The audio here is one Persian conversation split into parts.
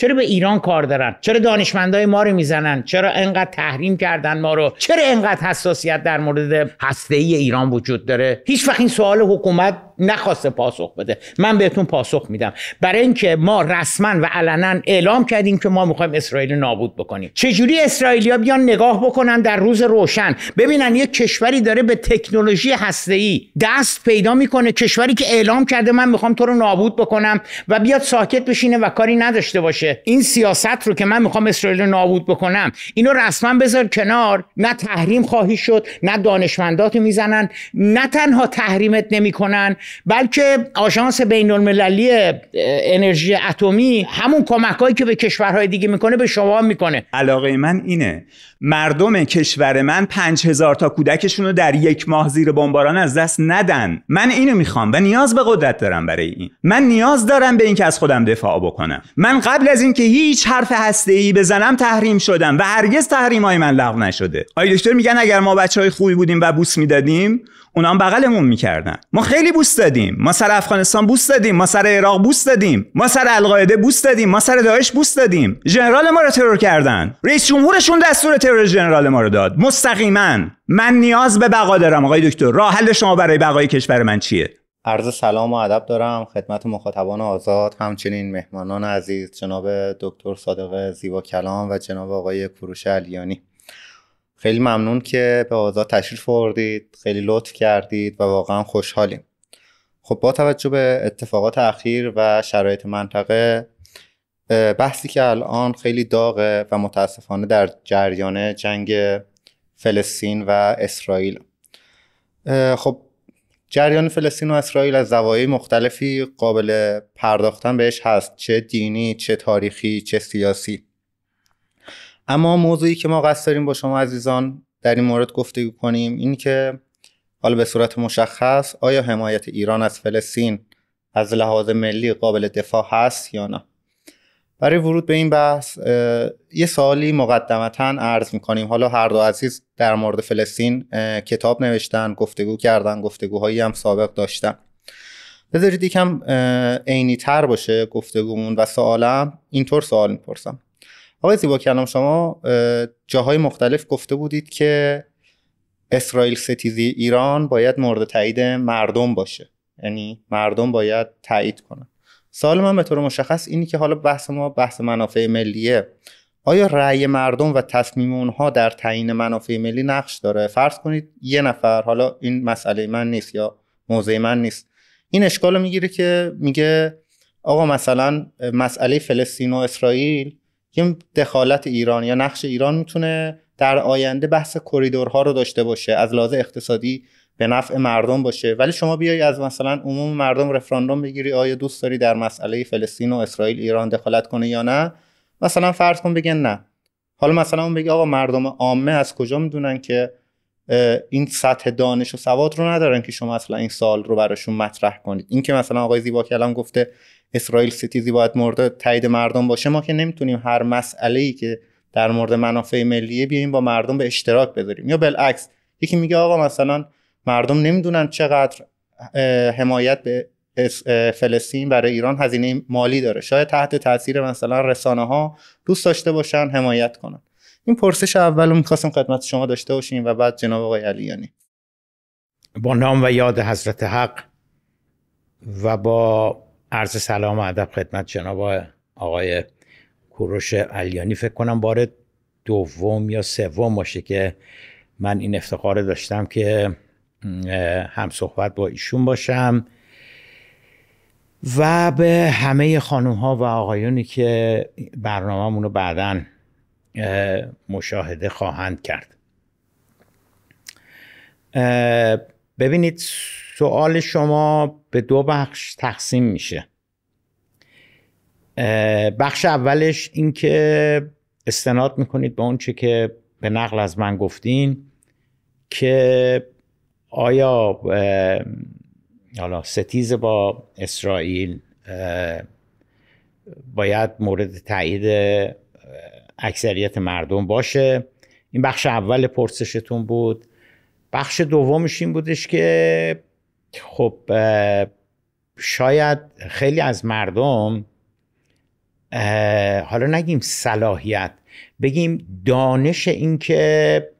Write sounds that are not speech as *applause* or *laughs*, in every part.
چرا به ایران کار دارن چرا دانشمندای ما رو میزنن چرا انقدر تحریم کردن ما رو چرا انقدر حساسیت در مورد هسته ای ایران وجود داره هیچ وقت این سوال حکومت نخواسته پاسخ بده من بهتون پاسخ میدم برای اینکه ما رسما و علنا اعلام کردیم که ما میخوایم اسرائیل نابود بکنیم چجوری اسرائیلیا بیان نگاه بکنن در روز روشن ببینن یک کشوری داره به تکنولوژی هسته‌ای دست پیدا میکنه کشوری که اعلام کرده من میخوام تو رو نابود بکنم و بیاد ساکت بشینه و کاری نداشته باشه این سیاست رو که من میخوام اسرائیل رو نابود بکنم اینو رسما بذار کنار نه تحریم خواهی شد نه دانشمندات میزنن نه تنها تحریمت نمیکنن بلکه آژانس بین انرژی اتمی همون کمک که به کشورهای دیگه میکنه به شما میکنه علاقه من اینه مردم کشور من 5000 تا کودکشون رو در یک ماه زیر بمباران از دست ندن من اینو میخوام و نیاز به قدرت دارم برای این من نیاز دارم به اینکه از خودم دفاع بکنم من قبل از اینکه هیچ حرف هسته ای بزنم تحریم شدم و هرگز تحریم های من لغو نشده آقای دکتر میگن اگر ما بچه های خوبی بودیم و بوس میدادیم اونا هم بغلمون میکردن ما خیلی بوست دادیم ما سر افغانستان بوست دادیم ما سر عراق بوست دادیم ما سر القاعده بوست دادیم ما سر داعش بوست دادیم ژنرال ما رو ترور کردن رئیس جمهورشون دستور ترور ژنرال ما رو داد مستقیما من نیاز به بقا دارم آقای دکتر راه حل شما برای بقای کشور من چیه عرض سلام و ادب دارم خدمت مخاطبان آزاد همچنین مهمانان عزیز جناب دکتر صادق زیبا کلام و جناب آقای کوروش علیانی خیلی ممنون که به آزاد تشریف آوردید خیلی لطف کردید و واقعا خوشحالیم خب با توجه به اتفاقات اخیر و شرایط منطقه بحثی که الان خیلی داغه و متاسفانه در جریان جنگ فلسطین و اسرائیل خب جریان فلسطین و اسرائیل از زوایای مختلفی قابل پرداختن بهش هست چه دینی چه تاریخی چه سیاسی اما موضوعی که ما قصد داریم با شما عزیزان در این مورد گفتگو کنیم این که حالا به صورت مشخص آیا حمایت ایران از فلسطین از لحاظ ملی قابل دفاع هست یا نه برای ورود به این بحث یه سوالی مقدمتا عرض میکنیم حالا هر دو عزیز در مورد فلسطین کتاب نوشتن گفتگو کردن گفتگوهایی هم سابق داشتن بذارید یکم عینی تر باشه گفتگومون و سوالم اینطور سوال میپرسم آقای زیبا کلام شما جاهای مختلف گفته بودید که اسرائیل ستیزی ایران باید مورد تایید مردم باشه یعنی مردم باید تایید کنن سال من به طور مشخص اینی که حالا بحث ما بحث منافع ملیه آیا رأی مردم و تصمیم اونها در تعیین منافع ملی نقش داره فرض کنید یه نفر حالا این مسئله من نیست یا موضع من نیست این اشکال میگیره که میگه آقا مثلا مسئله فلسطین و اسرائیل که دخالت ایران یا نقش ایران میتونه در آینده بحث کریدورها رو داشته باشه از لحاظ اقتصادی به نفع مردم باشه ولی شما بیای از مثلا عموم مردم رفراندوم بگیری آیا دوست داری در مسئله فلسطین و اسرائیل ایران دخالت کنه یا نه مثلا فرض کن بگن نه حالا مثلا اون بگه آقا مردم عامه از کجا میدونن که این سطح دانش و سواد رو ندارن که شما اصلا این سال رو براشون مطرح کنید این که مثلا آقای زیبا کلام گفته اسرائیل ستیزی باید مورد تایید مردم باشه ما که نمیتونیم هر مسئله ای که در مورد منافع ملیه بیایم با مردم به اشتراک بذاریم یا بالعکس یکی میگه آقا مثلا مردم نمیدونن چقدر حمایت به فلسطین برای ایران هزینه مالی داره شاید تحت تاثیر مثلا رسانه ها دوست داشته باشن حمایت کنن این پرسش اول میخواستم خدمت شما داشته باشیم و بعد جناب آقای با نام و یاد حضرت حق و با عرض سلام و ادب خدمت جناب آقای کوروش علیانی فکر کنم بار دوم یا سوم باشه که من این افتخار داشتم که هم صحبت با ایشون باشم و به همه خانم ها و آقایونی که برنامه رو بعدا مشاهده خواهند کرد ببینید سوال شما به دو بخش تقسیم میشه بخش اولش این که استناد میکنید به اونچه که به نقل از من گفتین که آیا حالا ستیز با اسرائیل باید مورد تایید اکثریت مردم باشه این بخش اول پرسشتون بود بخش دومش این بودش که خب شاید خیلی از مردم حالا نگیم صلاحیت بگیم دانش این که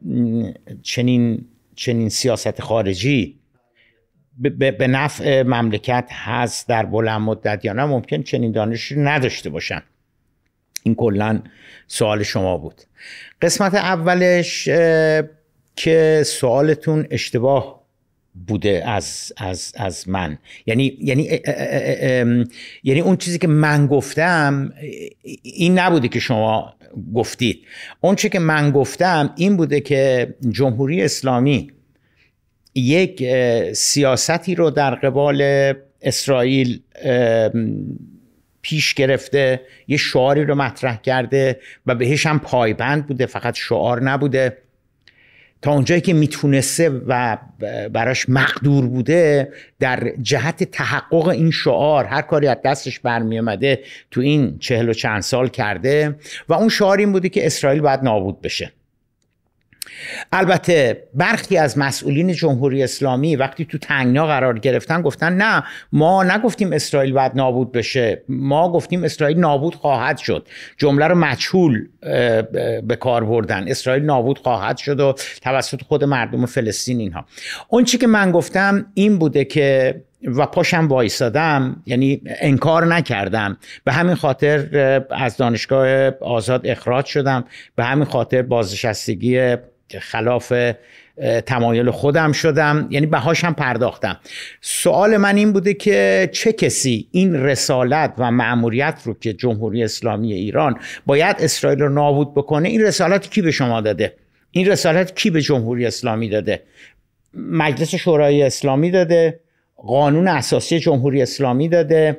چنین, چنین سیاست خارجی به نفع مملکت هست در بلند مدت یا نه ممکن چنین دانشی نداشته باشن این کلا سوال شما بود قسمت اولش که سوالتون اشتباه بوده از, از, از من یعنی یعنی یعنی اون چیزی که من گفتم این نبوده که شما گفتید اون چیزی که من گفتم این بوده که جمهوری اسلامی یک سیاستی رو در قبال اسرائیل پیش گرفته یه شعاری رو مطرح کرده و بهش هم پایبند بوده فقط شعار نبوده تا اونجایی که میتونسته و براش مقدور بوده در جهت تحقق این شعار هر کاری از دستش برمیامده تو این چهل و چند سال کرده و اون شعار این بوده که اسرائیل باید نابود بشه البته برخی از مسئولین جمهوری اسلامی وقتی تو تنگنا قرار گرفتن گفتن نه ما نگفتیم اسرائیل باید نابود بشه ما گفتیم اسرائیل نابود خواهد شد جمله رو مجهول به کار بردن اسرائیل نابود خواهد شد و توسط خود مردم فلسطین اینها اون چی که من گفتم این بوده که و پاشم وایسادم یعنی انکار نکردم به همین خاطر از دانشگاه آزاد اخراج شدم به همین خاطر بازنشستگی خلاف تمایل خودم شدم یعنی بهاش هم پرداختم سوال من این بوده که چه کسی این رسالت و معموریت رو که جمهوری اسلامی ایران باید اسرائیل رو نابود بکنه این رسالت کی به شما داده این رسالت کی به جمهوری اسلامی داده مجلس شورای اسلامی داده قانون اساسی جمهوری اسلامی داده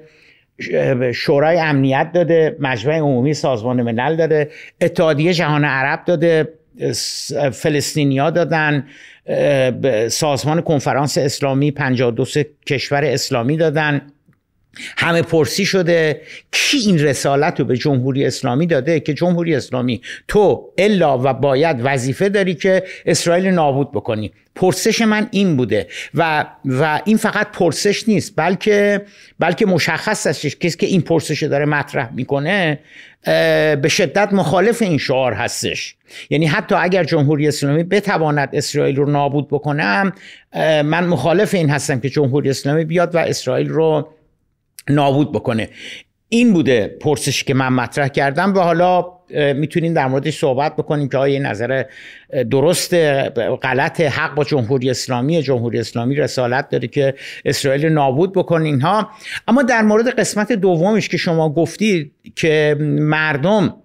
شورای امنیت داده مجمع عمومی سازمان ملل داده اتحادیه جهان عرب داده فلسطینیا دادن سازمان کنفرانس اسلامی 52 کشور اسلامی دادن همه پرسی شده کی این رسالت رو به جمهوری اسلامی داده که جمهوری اسلامی تو الا و باید وظیفه داری که اسرائیل نابود بکنی پرسش من این بوده و, و این فقط پرسش نیست بلکه بلکه مشخص هستش کسی که این پرسش داره مطرح میکنه به شدت مخالف این شعار هستش یعنی حتی اگر جمهوری اسلامی بتواند اسرائیل رو نابود بکنم من مخالف این هستم که جمهوری اسلامی بیاد و اسرائیل رو نابود بکنه این بوده پرسشی که من مطرح کردم و حالا میتونیم در موردش صحبت بکنیم که آیا نظر درست غلط حق با جمهوری اسلامی جمهوری اسلامی رسالت داره که اسرائیل نابود بکنه اینها اما در مورد قسمت دومش که شما گفتید که مردم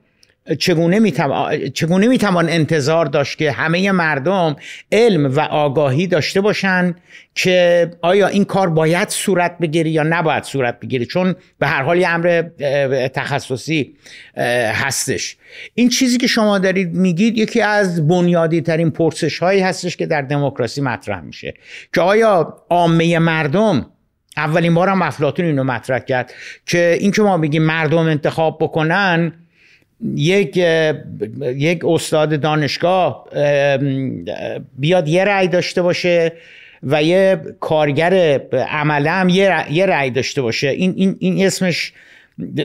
چگونه میتوان چگونه انتظار داشت که همه مردم علم و آگاهی داشته باشند که آیا این کار باید صورت بگیری یا نباید صورت بگیری چون به هر حال یه امر تخصصی هستش این چیزی که شما دارید میگید یکی از بنیادی ترین پرسش هایی هستش که در دموکراسی مطرح میشه که آیا عامه مردم اولین بارم افلاطون اینو مطرح کرد که این که ما میگیم مردم انتخاب بکنن یک یک استاد دانشگاه بیاد یه رأی داشته باشه و یه کارگر عمله هم یه رأی داشته باشه این, این, این اسمش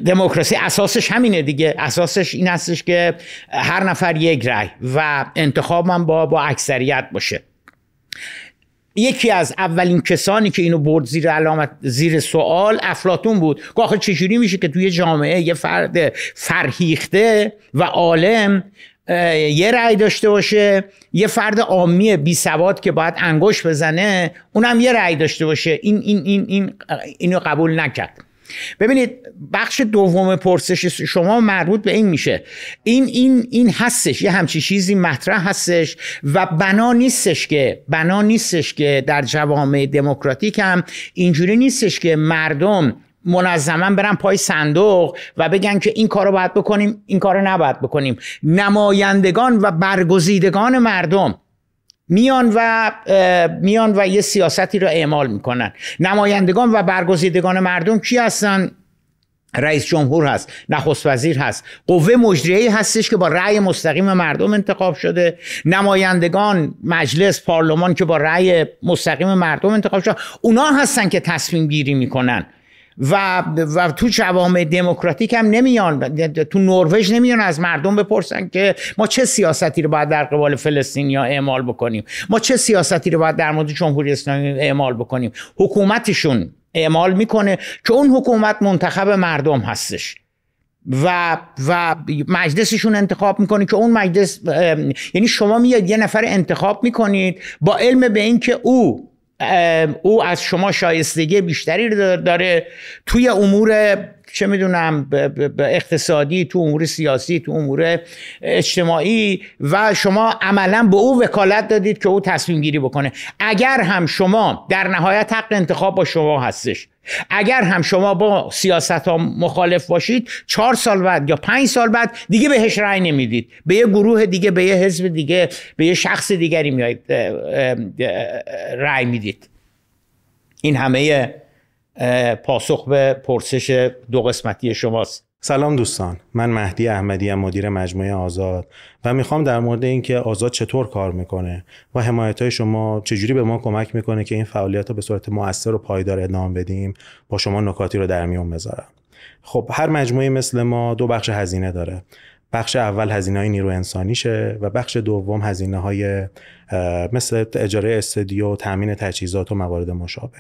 دموکراسی اساسش همینه دیگه اساسش این هستش که هر نفر یک رأی و انتخاب من با با اکثریت باشه یکی از اولین کسانی که اینو برد زیر علامت زیر سوال افلاتون بود که آخه چجوری میشه که توی جامعه یه فرد فرهیخته و عالم یه رأی داشته باشه یه فرد عامی بی سواد که باید انگوش بزنه اونم یه رأی داشته باشه این این این, این اینو قبول نکرد ببینید بخش دوم پرسش شما مربوط به این میشه این این این هستش یه همچی چیزی مطرح هستش و بنا نیستش که بنا نیستش که در جوامع دموکراتیک هم اینجوری نیستش که مردم منظما برن پای صندوق و بگن که این کارو باید بکنیم این کارو نباید بکنیم نمایندگان و برگزیدگان مردم میان و میان و یه سیاستی را اعمال میکنن نمایندگان و برگزیدگان مردم کی هستن رئیس جمهور هست نخست وزیر هست قوه مجریه هستش که با رأی مستقیم مردم انتخاب شده نمایندگان مجلس پارلمان که با رأی مستقیم مردم انتخاب شده اونا هستن که تصمیم گیری میکنن و, و تو جوامع دموکراتیک هم نمیان تو نروژ نمیان از مردم بپرسن که ما چه سیاستی رو باید در قبال یا اعمال بکنیم ما چه سیاستی رو باید در مورد جمهوری اسلامی اعمال بکنیم حکومتشون اعمال میکنه که اون حکومت منتخب مردم هستش و و مجلسشون انتخاب میکنه که اون مجلس یعنی شما میاد یه نفر انتخاب میکنید با علم به اینکه او او از شما شایستگی بیشتری داره توی امور چه میدونم اقتصادی تو امور سیاسی تو امور اجتماعی و شما عملا به او وکالت دادید که او تصمیم گیری بکنه اگر هم شما در نهایت حق انتخاب با شما هستش اگر هم شما با سیاست ها مخالف باشید چهار سال بعد یا پنج سال بعد دیگه بهش رأی نمیدید به یه گروه دیگه به یه حزب دیگه به یه شخص دیگری میایید رأی میدید این همه پاسخ به پرسش دو قسمتی شماست سلام دوستان من مهدی احمدی مدیر مجموعه آزاد و میخوام در مورد اینکه آزاد چطور کار میکنه و حمایت های شما چجوری به ما کمک میکنه که این فعالیت رو به صورت موثر و پایدار ادامه بدیم با شما نکاتی رو در میون بذارم خب هر مجموعه مثل ما دو بخش هزینه داره بخش اول هزینه های نیرو انسانیشه و بخش دوم هزینه های مثل اجاره استودیو تامین تجهیزات و موارد مشابه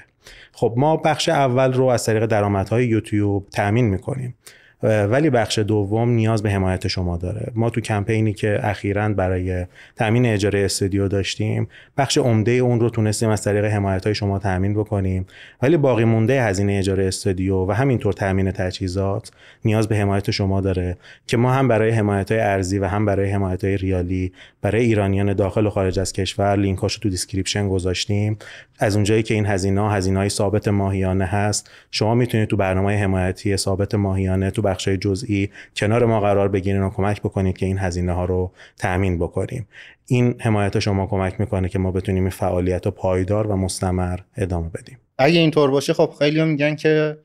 خب ما بخش اول رو از طریق درآمدهای یوتیوب تأمین میکنیم ولی بخش دوم نیاز به حمایت شما داره ما تو کمپینی که اخیرا برای تامین اجاره استودیو داشتیم بخش عمده اون رو تونستیم از طریق حمایت های شما تامین بکنیم ولی باقی مونده هزینه اجاره استودیو و همینطور تامین تجهیزات نیاز به حمایت شما داره که ما هم برای حمایت های ارزی و هم برای حمایت های ریالی برای ایرانیان داخل و خارج از کشور لینکاشو تو دیسکریپشن گذاشتیم از اونجایی که این هزینه هزینه ثابت ماهیانه هست شما میتونید تو برنامه حمایتی ثابت ماهیانه تو بخش جزئی کنار ما قرار بگیرین و کمک بکنید که این هزینه ها رو تأمین بکنیم این حمایت شما کمک میکنه که ما بتونیم این فعالیت رو پایدار و مستمر ادامه بدیم اگه اینطور باشه خب خیلی میگن که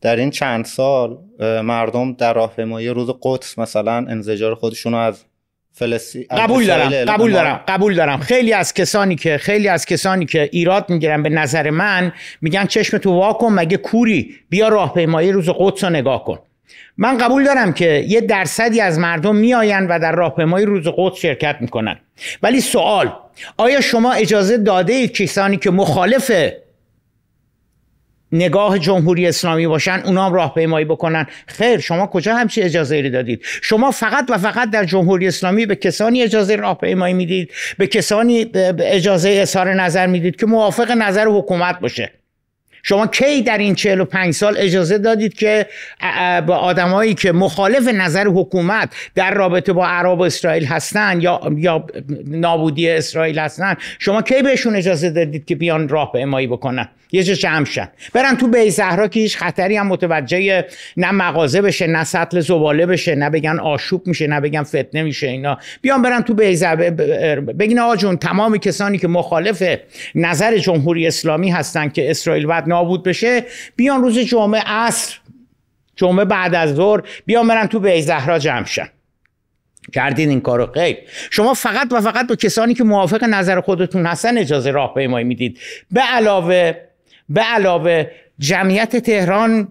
در این چند سال مردم در راه راهپیمایی روز قدس مثلا انزجار خودشون از فلسی... قبول دارم قبول دارم قبول دارم خیلی از کسانی که خیلی از کسانی که ایراد میگیرن به نظر من میگن چشم تو واکن مگه کوری بیا راهپیمایی روز قدس رو نگاه کن من قبول دارم که یه درصدی از مردم میآیند و در راهپیمایی روز قدس شرکت کنند ولی سوال آیا شما اجازه داده اید کسانی که مخالف نگاه جمهوری اسلامی باشن اونا هم راهپیمایی بکنن خیر شما کجا همچی اجازه ای دادید شما فقط و فقط در جمهوری اسلامی به کسانی اجازه راهپیمایی میدید به کسانی اجازه اظهار نظر میدید که موافق نظر حکومت باشه شما کی در این 45 سال اجازه دادید که به آدمایی که مخالف نظر حکومت در رابطه با عرب و اسرائیل هستن یا یا نابودی اسرائیل هستن شما کی بهشون اجازه دادید که بیان راه به امایی بکنن یه جا جمع شن برن تو بی زهرا که هیچ خطری هم متوجه نه مغازه بشه نه سطل زباله بشه نه بگن آشوب میشه نه بگن فتنه میشه اینا بیان برن تو بی بگین آجون تمام کسانی که مخالف نظر جمهوری اسلامی هستن که اسرائیل باید نابود بشه بیان روز جمعه عصر جمعه بعد از ظهر بیان برن تو بی زهرا جمع شن کردین این کارو غیر شما فقط و فقط به کسانی که موافق نظر خودتون هستن اجازه راهپیمایی میدید به علاوه به علاوه جمعیت تهران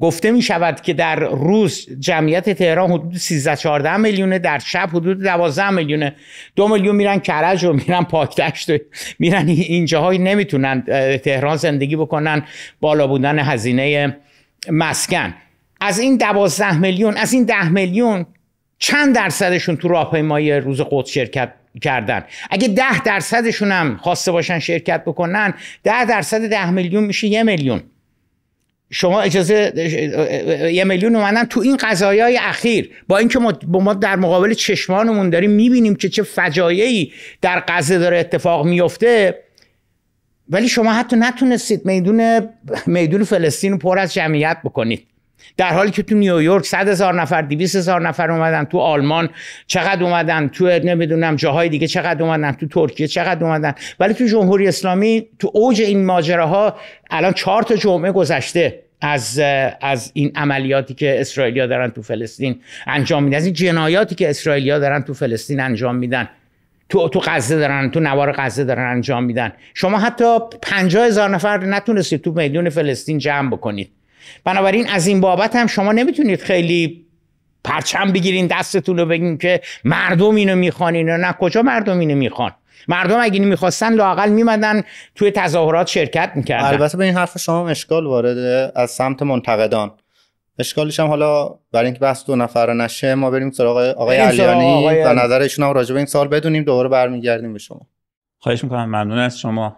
گفته می شود که در روز جمعیت تهران حدود 13 14 میلیونه در شب حدود 12 میلیونه دو میلیون میرن کرج و میرن پاکدشت و میرن اینجاهای نمیتونن تهران زندگی بکنن بالا بودن هزینه مسکن از این 12 میلیون از این 10 میلیون چند درصدشون تو راهپیمایی روز قدس شرکت کردن اگه ده درصدشون هم خواسته باشن شرکت بکنن ده درصد ده میلیون میشه یه میلیون شما اجازه یه میلیون اومدن تو این های اخیر با اینکه ما ما در مقابل چشمانمون داریم میبینیم که چه فجایعی در غزه داره اتفاق میفته ولی شما حتی نتونستید میدون میدون فلسطین رو پر از جمعیت بکنید در حالی که تو نیویورک صد هزار نفر دیویس هزار نفر اومدن تو آلمان چقدر اومدن تو نمیدونم جاهای دیگه چقدر اومدن تو ترکیه چقدر اومدن ولی تو جمهوری اسلامی تو اوج این ماجراها الان چهار تا جمعه گذشته از از این عملیاتی که اسرائیلیا دارن تو فلسطین انجام میدن از این جنایاتی که اسرائیلیا دارن تو فلسطین انجام میدن تو تو غزه دارن تو نوار غزه دارن انجام میدن شما حتی 50 نفر نتونستید تو میدون فلسطین جمع بکنید بنابراین از این بابت هم شما نمیتونید خیلی پرچم بگیرین دستتون رو بگین که مردم اینو میخوان اینو نه کجا مردم اینو میخوان مردم اگه اینو میخواستن لاقل میمدن توی تظاهرات شرکت میکردن البته به این حرف شما اشکال وارده از سمت منتقدان اشکالش هم حالا برای اینکه بحث دو نفر نشه ما بریم سراغ آقای علیانی و نظرشون ایشون هم راجع به این سال بدونیم دوباره برمیگردیم به شما خواهش میکنم ممنون از شما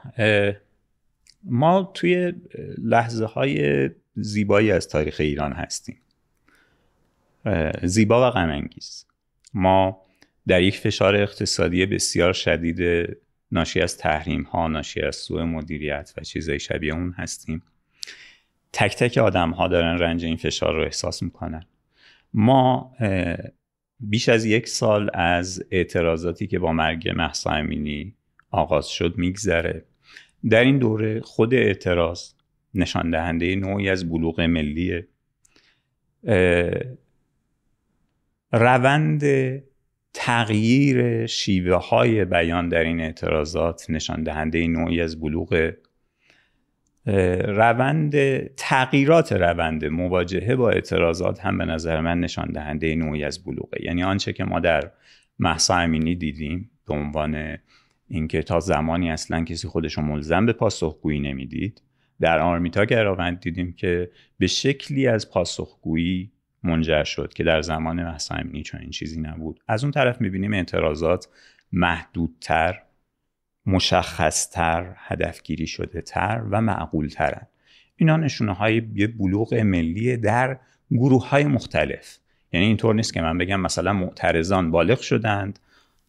ما توی لحظه های زیبایی از تاریخ ایران هستیم زیبا و غم ما در یک فشار اقتصادی بسیار شدید ناشی از تحریم ها ناشی از سوء مدیریت و چیزهای شبیه اون هستیم تک تک آدم ها دارن رنج این فشار رو احساس میکنن ما بیش از یک سال از اعتراضاتی که با مرگ محسا امینی آغاز شد میگذره در این دوره خود اعتراض نشان دهنده نوعی از بلوغ ملیه روند تغییر شیوه های بیان در این اعتراضات نشان دهنده نوعی از بلوغ روند تغییرات روند مواجهه با اعتراضات هم به نظر من نشان دهنده نوعی از بلوغه یعنی آنچه که ما در محسا امینی دیدیم به عنوان اینکه تا زمانی اصلا کسی خودش رو ملزم به پاسخگویی نمیدید در آرمیتا گراوند دیدیم که به شکلی از پاسخگویی منجر شد که در زمان محسا امینی چون این چیزی نبود از اون طرف میبینیم اعتراضات محدودتر مشخصتر هدفگیری شده تر و معقول اینا نشونه های یه بلوغ ملی در گروه های مختلف یعنی اینطور نیست که من بگم مثلا معترضان بالغ شدند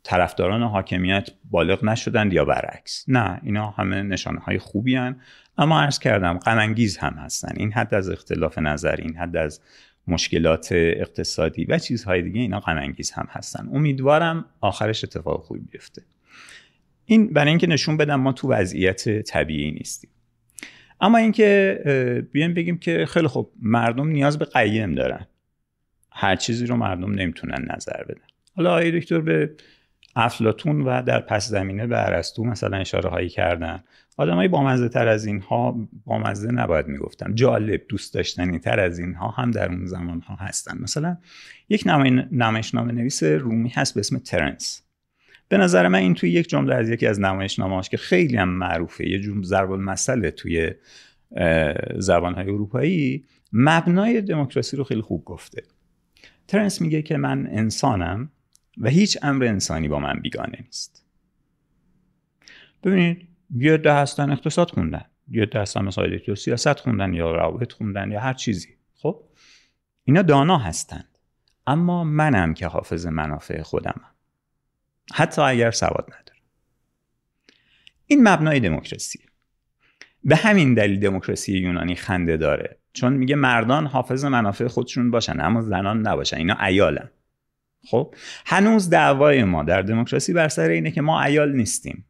طرفداران حاکمیت بالغ نشدند یا برعکس نه اینا همه نشانه های خوبی هن اما عرض کردم قمنگیز هم هستن این حد از اختلاف نظر این حد از مشکلات اقتصادی و چیزهای دیگه اینا قمنگیز هم هستن امیدوارم آخرش اتفاق خوبی بیفته این برای اینکه نشون بدم ما تو وضعیت طبیعی نیستیم اما اینکه بیان بگیم که خیلی خب مردم نیاز به قیم دارن هر چیزی رو مردم نمیتونن نظر بدن حالا آقای دکتر به افلاتون و در پس زمینه به ارسطو مثلا اشاره هایی کردن های بامزه تر از اینها بامزه نباید میگفتم جالب دوست داشتنی تر از اینها هم در اون زمان ها هستن مثلا یک نمایشنامه نویس رومی هست به اسم ترنس به نظر من این توی یک جمله از یکی از نمایشنامه‌هاش که خیلی هم معروفه یه جور ضرب مسئله توی زبانهای اروپایی مبنای دموکراسی رو خیلی خوب گفته ترنس میگه که من انسانم و هیچ امر انسانی با من بیگانه نیست ببینید یه ده هستن اقتصاد خوندن یه ده هستن مثلا سیاست خوندن یا روابط خوندن یا هر چیزی خب اینا دانا هستند اما منم که حافظ منافع خودمم حتی اگر سواد ندارم این مبنای دموکراسی به همین دلیل دموکراسی یونانی خنده داره چون میگه مردان حافظ منافع خودشون باشن اما زنان نباشن اینا ایالن خب هنوز دعوای ما در دموکراسی بر سر اینه که ما ایال نیستیم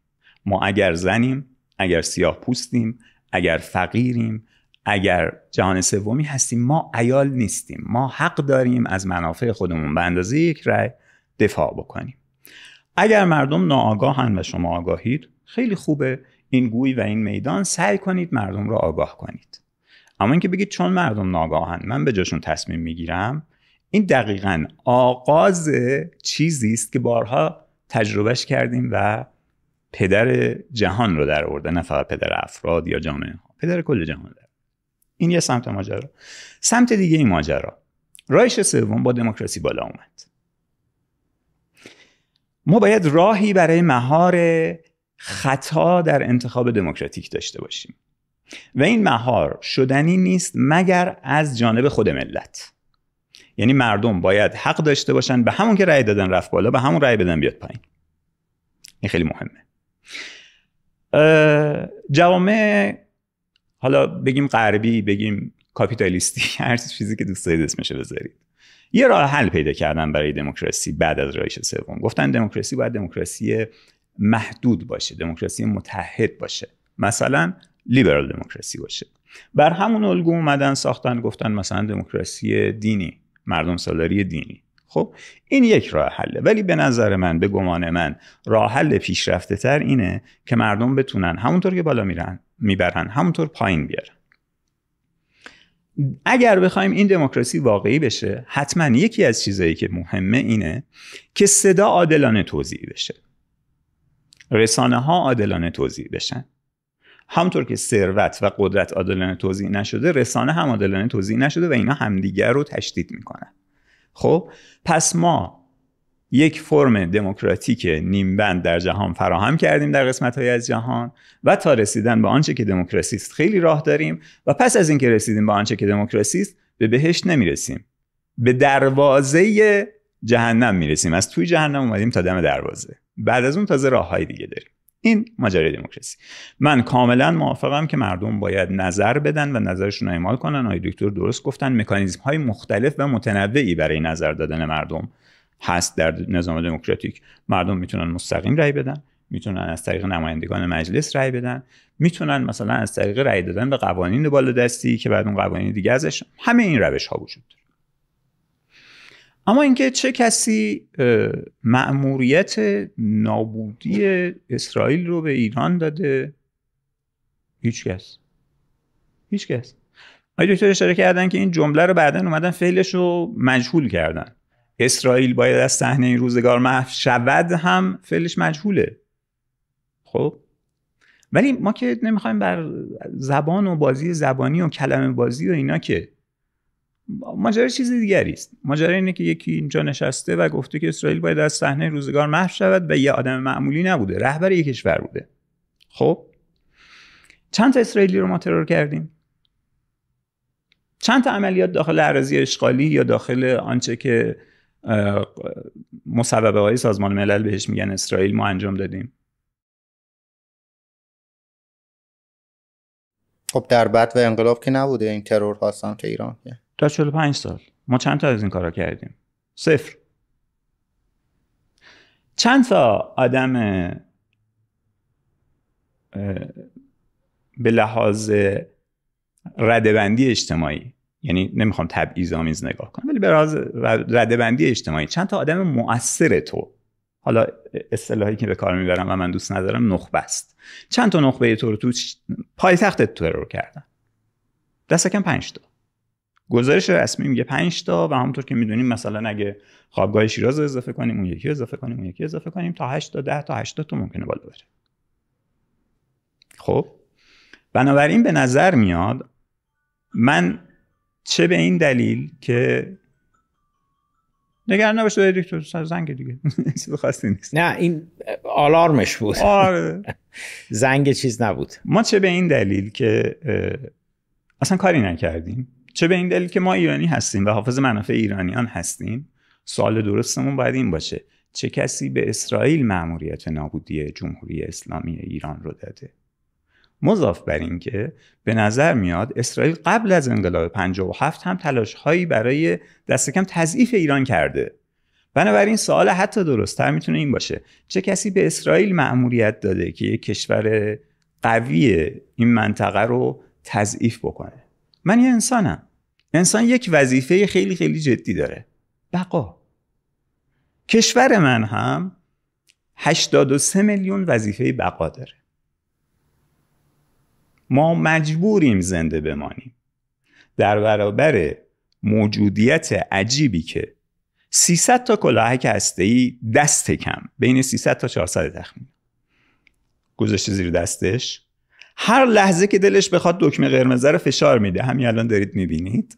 ما اگر زنیم اگر سیاه پوستیم اگر فقیریم اگر جهان سومی هستیم ما ایال نیستیم ما حق داریم از منافع خودمون به اندازه یک رأی دفاع بکنیم اگر مردم ناآگاهن و شما آگاهید خیلی خوبه این گوی و این میدان سعی کنید مردم را آگاه کنید اما اینکه بگید چون مردم ناگاهن من به جاشون تصمیم میگیرم این دقیقا آغاز چیزی است که بارها تجربهش کردیم و پدر جهان رو در آورده نه فقط پدر افراد یا جامعه ها پدر کل جهان در این یه سمت ماجرا سمت دیگه این ماجرا رایش سوم با دموکراسی بالا اومد ما باید راهی برای مهار خطا در انتخاب دموکراتیک داشته باشیم و این مهار شدنی نیست مگر از جانب خود ملت یعنی مردم باید حق داشته باشن به همون که رأی دادن رفت بالا به همون رأی بدن بیاد پایین این خیلی مهمه جوامع حالا بگیم غربی بگیم کاپیتالیستی *laughs* هر چیزی که دوست دارید اسمش بذارید یه راه حل پیدا کردن برای دموکراسی بعد از رایش سوم گفتن دموکراسی باید دموکراسی محدود باشه دموکراسی متحد باشه مثلا لیبرال دموکراسی باشه بر همون الگو اومدن ساختن گفتن مثلا دموکراسی دینی مردم سالاری دینی خب این یک راه حله ولی به نظر من به گمان من راه حل پیشرفته تر اینه که مردم بتونن همونطور که بالا میرن میبرن همونطور پایین بیارن اگر بخوایم این دموکراسی واقعی بشه حتما یکی از چیزایی که مهمه اینه که صدا عادلانه توضیح بشه رسانه ها عادلانه توضیح بشن همطور که ثروت و قدرت عادلانه توضیح نشده رسانه هم عادلانه توضیح نشده و اینا همدیگر رو تشدید میکنن خب پس ما یک فرم دموکراتیک نیمبند در جهان فراهم کردیم در قسمت های از جهان و تا رسیدن به آنچه که دموکراسی است خیلی راه داریم و پس از اینکه رسیدیم به آنچه که دموکراسی است به بهشت نمیرسیم به دروازه جهنم میرسیم از توی جهنم اومدیم تا دم دروازه بعد از اون تازه راههای دیگه داریم این ماجرای دموکراسی من کاملا موافقم که مردم باید نظر بدن و نظرشون رو اعمال کنن آقای دکتر درست گفتن مکانیزم های مختلف و متنوعی برای نظر دادن مردم هست در نظام دموکراتیک مردم میتونن مستقیم رأی بدن میتونن از طریق نمایندگان مجلس رأی بدن میتونن مثلا از طریق رأی دادن به قوانین بالادستی که بعد اون قوانین دیگه ازش همه این روش ها وجود داره اما اینکه چه کسی مأموریت نابودی اسرائیل رو به ایران داده هیچ کس آیا دکتر اشاره کردن که این جمله رو بعدا اومدن فعلش رو مجهول کردن اسرائیل باید از صحنه این روزگار محو شود هم فعلش مجهوله خب ولی ما که نمیخوایم بر زبان و بازی زبانی و کلمه بازی و اینا که ماجرا چیز دیگری است ماجرا اینه که یکی اینجا نشسته و گفته که اسرائیل باید از صحنه روزگار محو شود و یه آدم معمولی نبوده رهبر یک کشور بوده خب چند تا اسرائیلی رو ما ترور کردیم چند تا عملیات داخل اراضی اشغالی یا داخل آنچه که مسببه های سازمان ملل بهش میگن اسرائیل ما انجام دادیم خب در بعد و انقلاب که نبوده این ترور ایران تا 45 سال ما چند تا از این کارا کردیم صفر چند تا آدم به لحاظ ردبندی اجتماعی یعنی نمیخوام تبعیض آمیز نگاه کنم ولی به لحاظ ردبندی اجتماعی چند تا آدم مؤثر تو حالا اصطلاحی که به کار میبرم و من دوست ندارم نخبه است چند تا نخبه تو رو تو پایتختت ترور کردن دست کم پنج تا گزارش رسمی میگه 5 تا و همونطور که میدونیم مثلا اگه خوابگاه شیراز رو اضافه کنیم اون یکی اضافه کنیم اون یکی اضافه کنیم تا 8 تا 10 تا 80 تا ممکنه بالا بره خب بنابراین به نظر میاد من چه به این دلیل که نگران نباشه دکتر زنگ دیگه *laughs* چیز خاصی نیست نه این آلارمش بود آره *laughs* زنگ چیز نبود ما چه به این دلیل که اصلا کاری نکردیم چه به این دلیل که ما ایرانی هستیم و حافظ منافع ایرانیان هستیم سوال درستمون باید این باشه چه کسی به اسرائیل مأموریت نابودی جمهوری اسلامی ایران رو داده مضاف بر اینکه به نظر میاد اسرائیل قبل از انقلاب 57 هم تلاش هایی برای دست کم تضعیف ایران کرده بنابراین سوال حتی درستتر میتونه این باشه چه کسی به اسرائیل مأموریت داده که یک کشور قوی این منطقه رو تضعیف بکنه من یه انسانم انسان یک وظیفه خیلی خیلی جدی داره بقا کشور من هم 83 میلیون وظیفه بقا داره ما مجبوریم زنده بمانیم در برابر موجودیت عجیبی که 300 تا کلاهک هسته‌ای دست کم بین 300 تا 400 تخمین گذاشته زیر دستش هر لحظه که دلش بخواد دکمه قرمز رو فشار میده همین الان دارید میبینید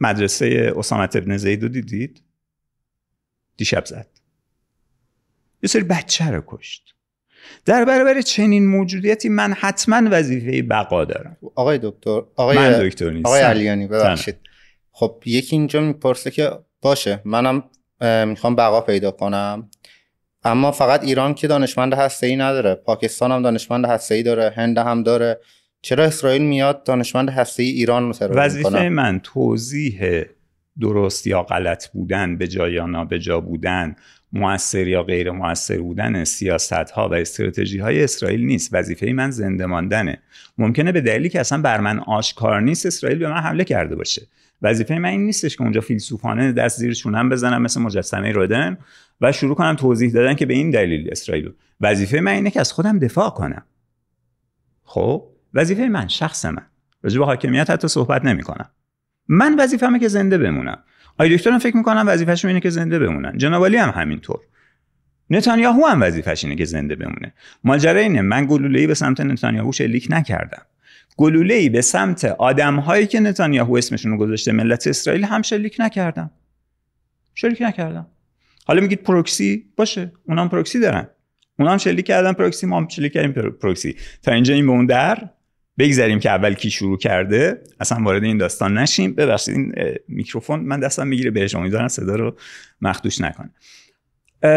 مدرسه اسامت ابن زید رو دیدید دیشب زد یه سری بچه رو کشت در برابر چنین موجودیتی من حتما وظیفه بقا دارم آقای دکتر آقای من دکتر نیستم آقای علیانی ببخشید خب یکی اینجا میپرسه که باشه منم میخوام بقا پیدا کنم اما فقط ایران که دانشمند هسته ای نداره پاکستان هم دانشمند هسته ای داره هند هم داره چرا اسرائیل میاد دانشمند هسته ایران رو وظیفه من توضیح درست یا غلط بودن به جا یا نابجا بودن موثر یا غیر موثر بودن سیاست ها و استراتژی های اسرائیل نیست وظیفه من زنده ماندنه ممکنه به دلیلی که اصلا بر من آشکار نیست اسرائیل به من حمله کرده باشه وظیفه من این نیستش که اونجا فیلسوفانه دست زیر بزنم مثل مجسمه رودن و شروع کنم توضیح دادن که به این دلیل اسرائیل وظیفه من اینه که از خودم دفاع کنم خب وظیفه من شخص من راجع به حاکمیت حتی صحبت نمیکنم من وظیفه‌مه که زنده بمونم آی دکترم فکر میکنم وظیفه‌ش اینه که زنده بمونن جناب هم همینطور نتانیاهو هم وظیفه‌ش اینه که زنده بمونه ماجرا اینه من گلوله‌ای به سمت نتانیاهو شلیک نکردم گلوله‌ای به سمت آدم هایی که نتانیاهو اسمشون رو گذاشته ملت اسرائیل هم شلیک نکردم شلیک نکردم حالا میگید پروکسی باشه اونام پروکسی دارن اونام شلیک کردن پروکسی ما هم شلیک کردیم پروکسی تا اینجا این به اون در بگذریم که اول کی شروع کرده اصلا وارد این داستان نشیم ببخشید این میکروفون من دستم میگیره بهش امیدوارم صدا رو مخدوش نکنه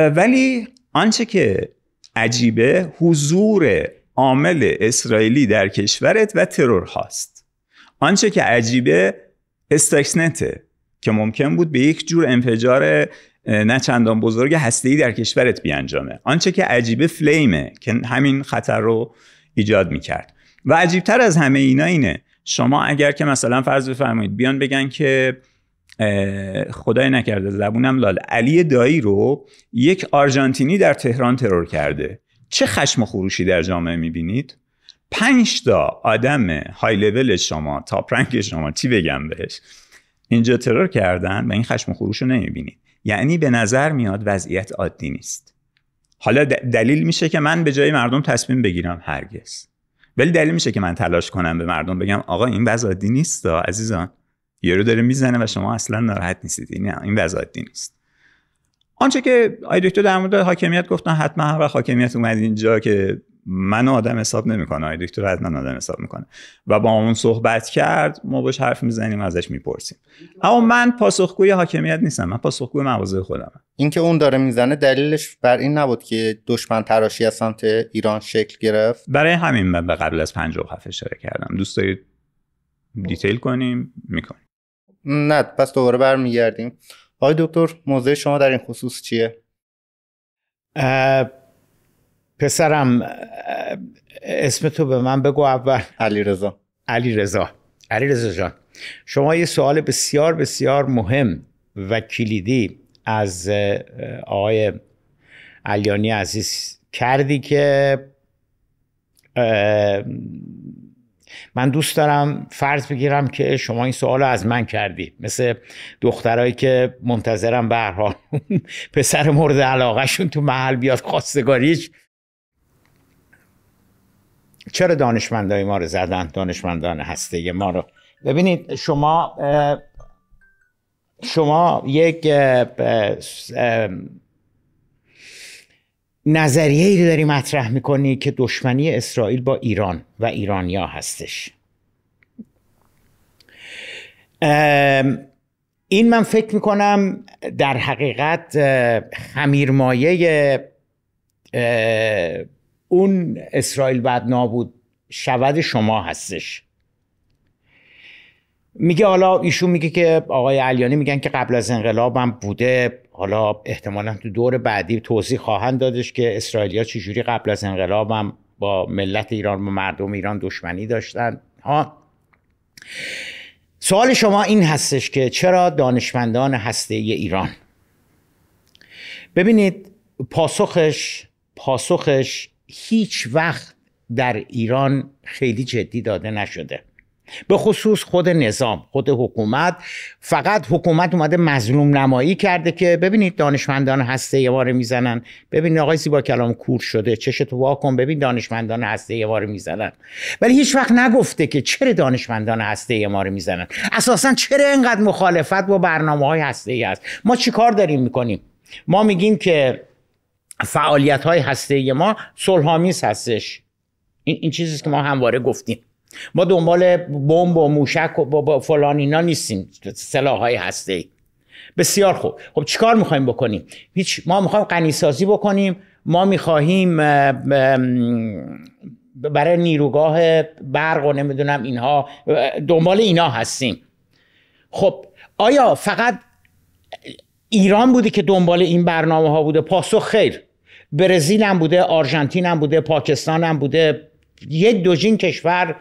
ولی آنچه که عجیبه حضور عامل اسرائیلی در کشورت و ترور هاست آنچه که عجیبه استکسنت که ممکن بود به یک جور انفجار نه چندان بزرگ هسته‌ای در کشورت بیانجامه آنچه که عجیبه فلیمه که همین خطر رو ایجاد میکرد و عجیبتر از همه اینا اینه شما اگر که مثلا فرض بفرمایید بیان بگن که خدای نکرده زبونم لال علی دایی رو یک آرژانتینی در تهران ترور کرده چه خشم و خروشی در جامعه میبینید پنج تا آدم های لول شما تا پرنگ شما چی بگم بهش اینجا ترور کردن و این خشم و خروش رو نمیبینید یعنی به نظر میاد وضعیت عادی نیست حالا دلیل میشه که من به جای مردم تصمیم بگیرم هرگز ولی دلیل میشه که من تلاش کنم به مردم بگم آقا این وضع نیست، نیست عزیزان یارو داره میزنه و شما اصلا ناراحت نیستید این این وضع نیست آنچه که آی دکتر در مورد حاکمیت گفتن حتما هر وقت حاکمیت اومد اینجا که من آدم حساب نمیکنه آقای دکتر من آدم حساب میکنه و با اون صحبت کرد ما باش حرف میزنیم ازش میپرسیم اما من پاسخگوی حاکمیت نیستم من پاسخگوی مواضع خودم اینکه اون داره میزنه دلیلش بر این نبود که دشمن تراشی از سمت ایران شکل گرفت برای همین من به قبل از 57 اشاره کردم دوست دارید دیتیل کنیم میکنیم نه پس دوباره برمیگردیم آقای دکتر موضع شما در این خصوص چیه پسرم اسم تو به من بگو اول علی رضا علی رضا علی رضا جان شما یه سوال بسیار بسیار مهم و کلیدی از آقای علیانی عزیز کردی که من دوست دارم فرض بگیرم که شما این سوال از من کردی مثل دخترایی که منتظرم به هر حال *laughs* پسر مورد علاقهشون تو محل بیاد خواستگاریش چرا دانشمندای ما رو زدن دانشمندان هسته ما رو ببینید شما شما یک نظریه ای رو داری مطرح میکنی که دشمنی اسرائیل با ایران و ایرانیا هستش این من فکر میکنم در حقیقت خمیرمایه اون اسرائیل بعد نابود شود شما هستش میگه حالا ایشون میگه که آقای علیانی میگن که قبل از انقلابم بوده حالا احتمالا تو دور بعدی توضیح خواهند دادش که اسرائیلیا چجوری قبل از انقلاب با ملت ایران و مردم ایران دشمنی داشتن ها سوال شما این هستش که چرا دانشمندان هسته ای ایران ببینید پاسخش پاسخش هیچ وقت در ایران خیلی جدی داده نشده به خصوص خود نظام خود حکومت فقط حکومت اومده مظلوم نمایی کرده که ببینید دانشمندان هسته باره میزنن ببین آقای زیبا کلام کور شده چش تو واکن ببین دانشمندان هسته باره میزنن ولی هیچ وقت نگفته که چرا دانشمندان هسته باره میزنن اساسا چرا اینقدر مخالفت با برنامه های هسته ای است ما چیکار داریم میکنیم ما میگیم که فعالیت های هسته ما صلحآمیز هستش این این چیزیست که ما همواره گفتیم ما دنبال بمب و موشک و با فلان اینا نیستیم سلاح های هسته ای بسیار خوب خب چیکار میخوایم بکنیم ما میخوایم غنیسازی بکنیم ما میخواهیم برای نیروگاه برق و نمیدونم اینها دنبال اینا هستیم خب آیا فقط ایران بوده که دنبال این برنامه ها بوده پاسخ خیر برزیل هم بوده آرژانتین هم بوده پاکستان هم بوده یک دوجین کشور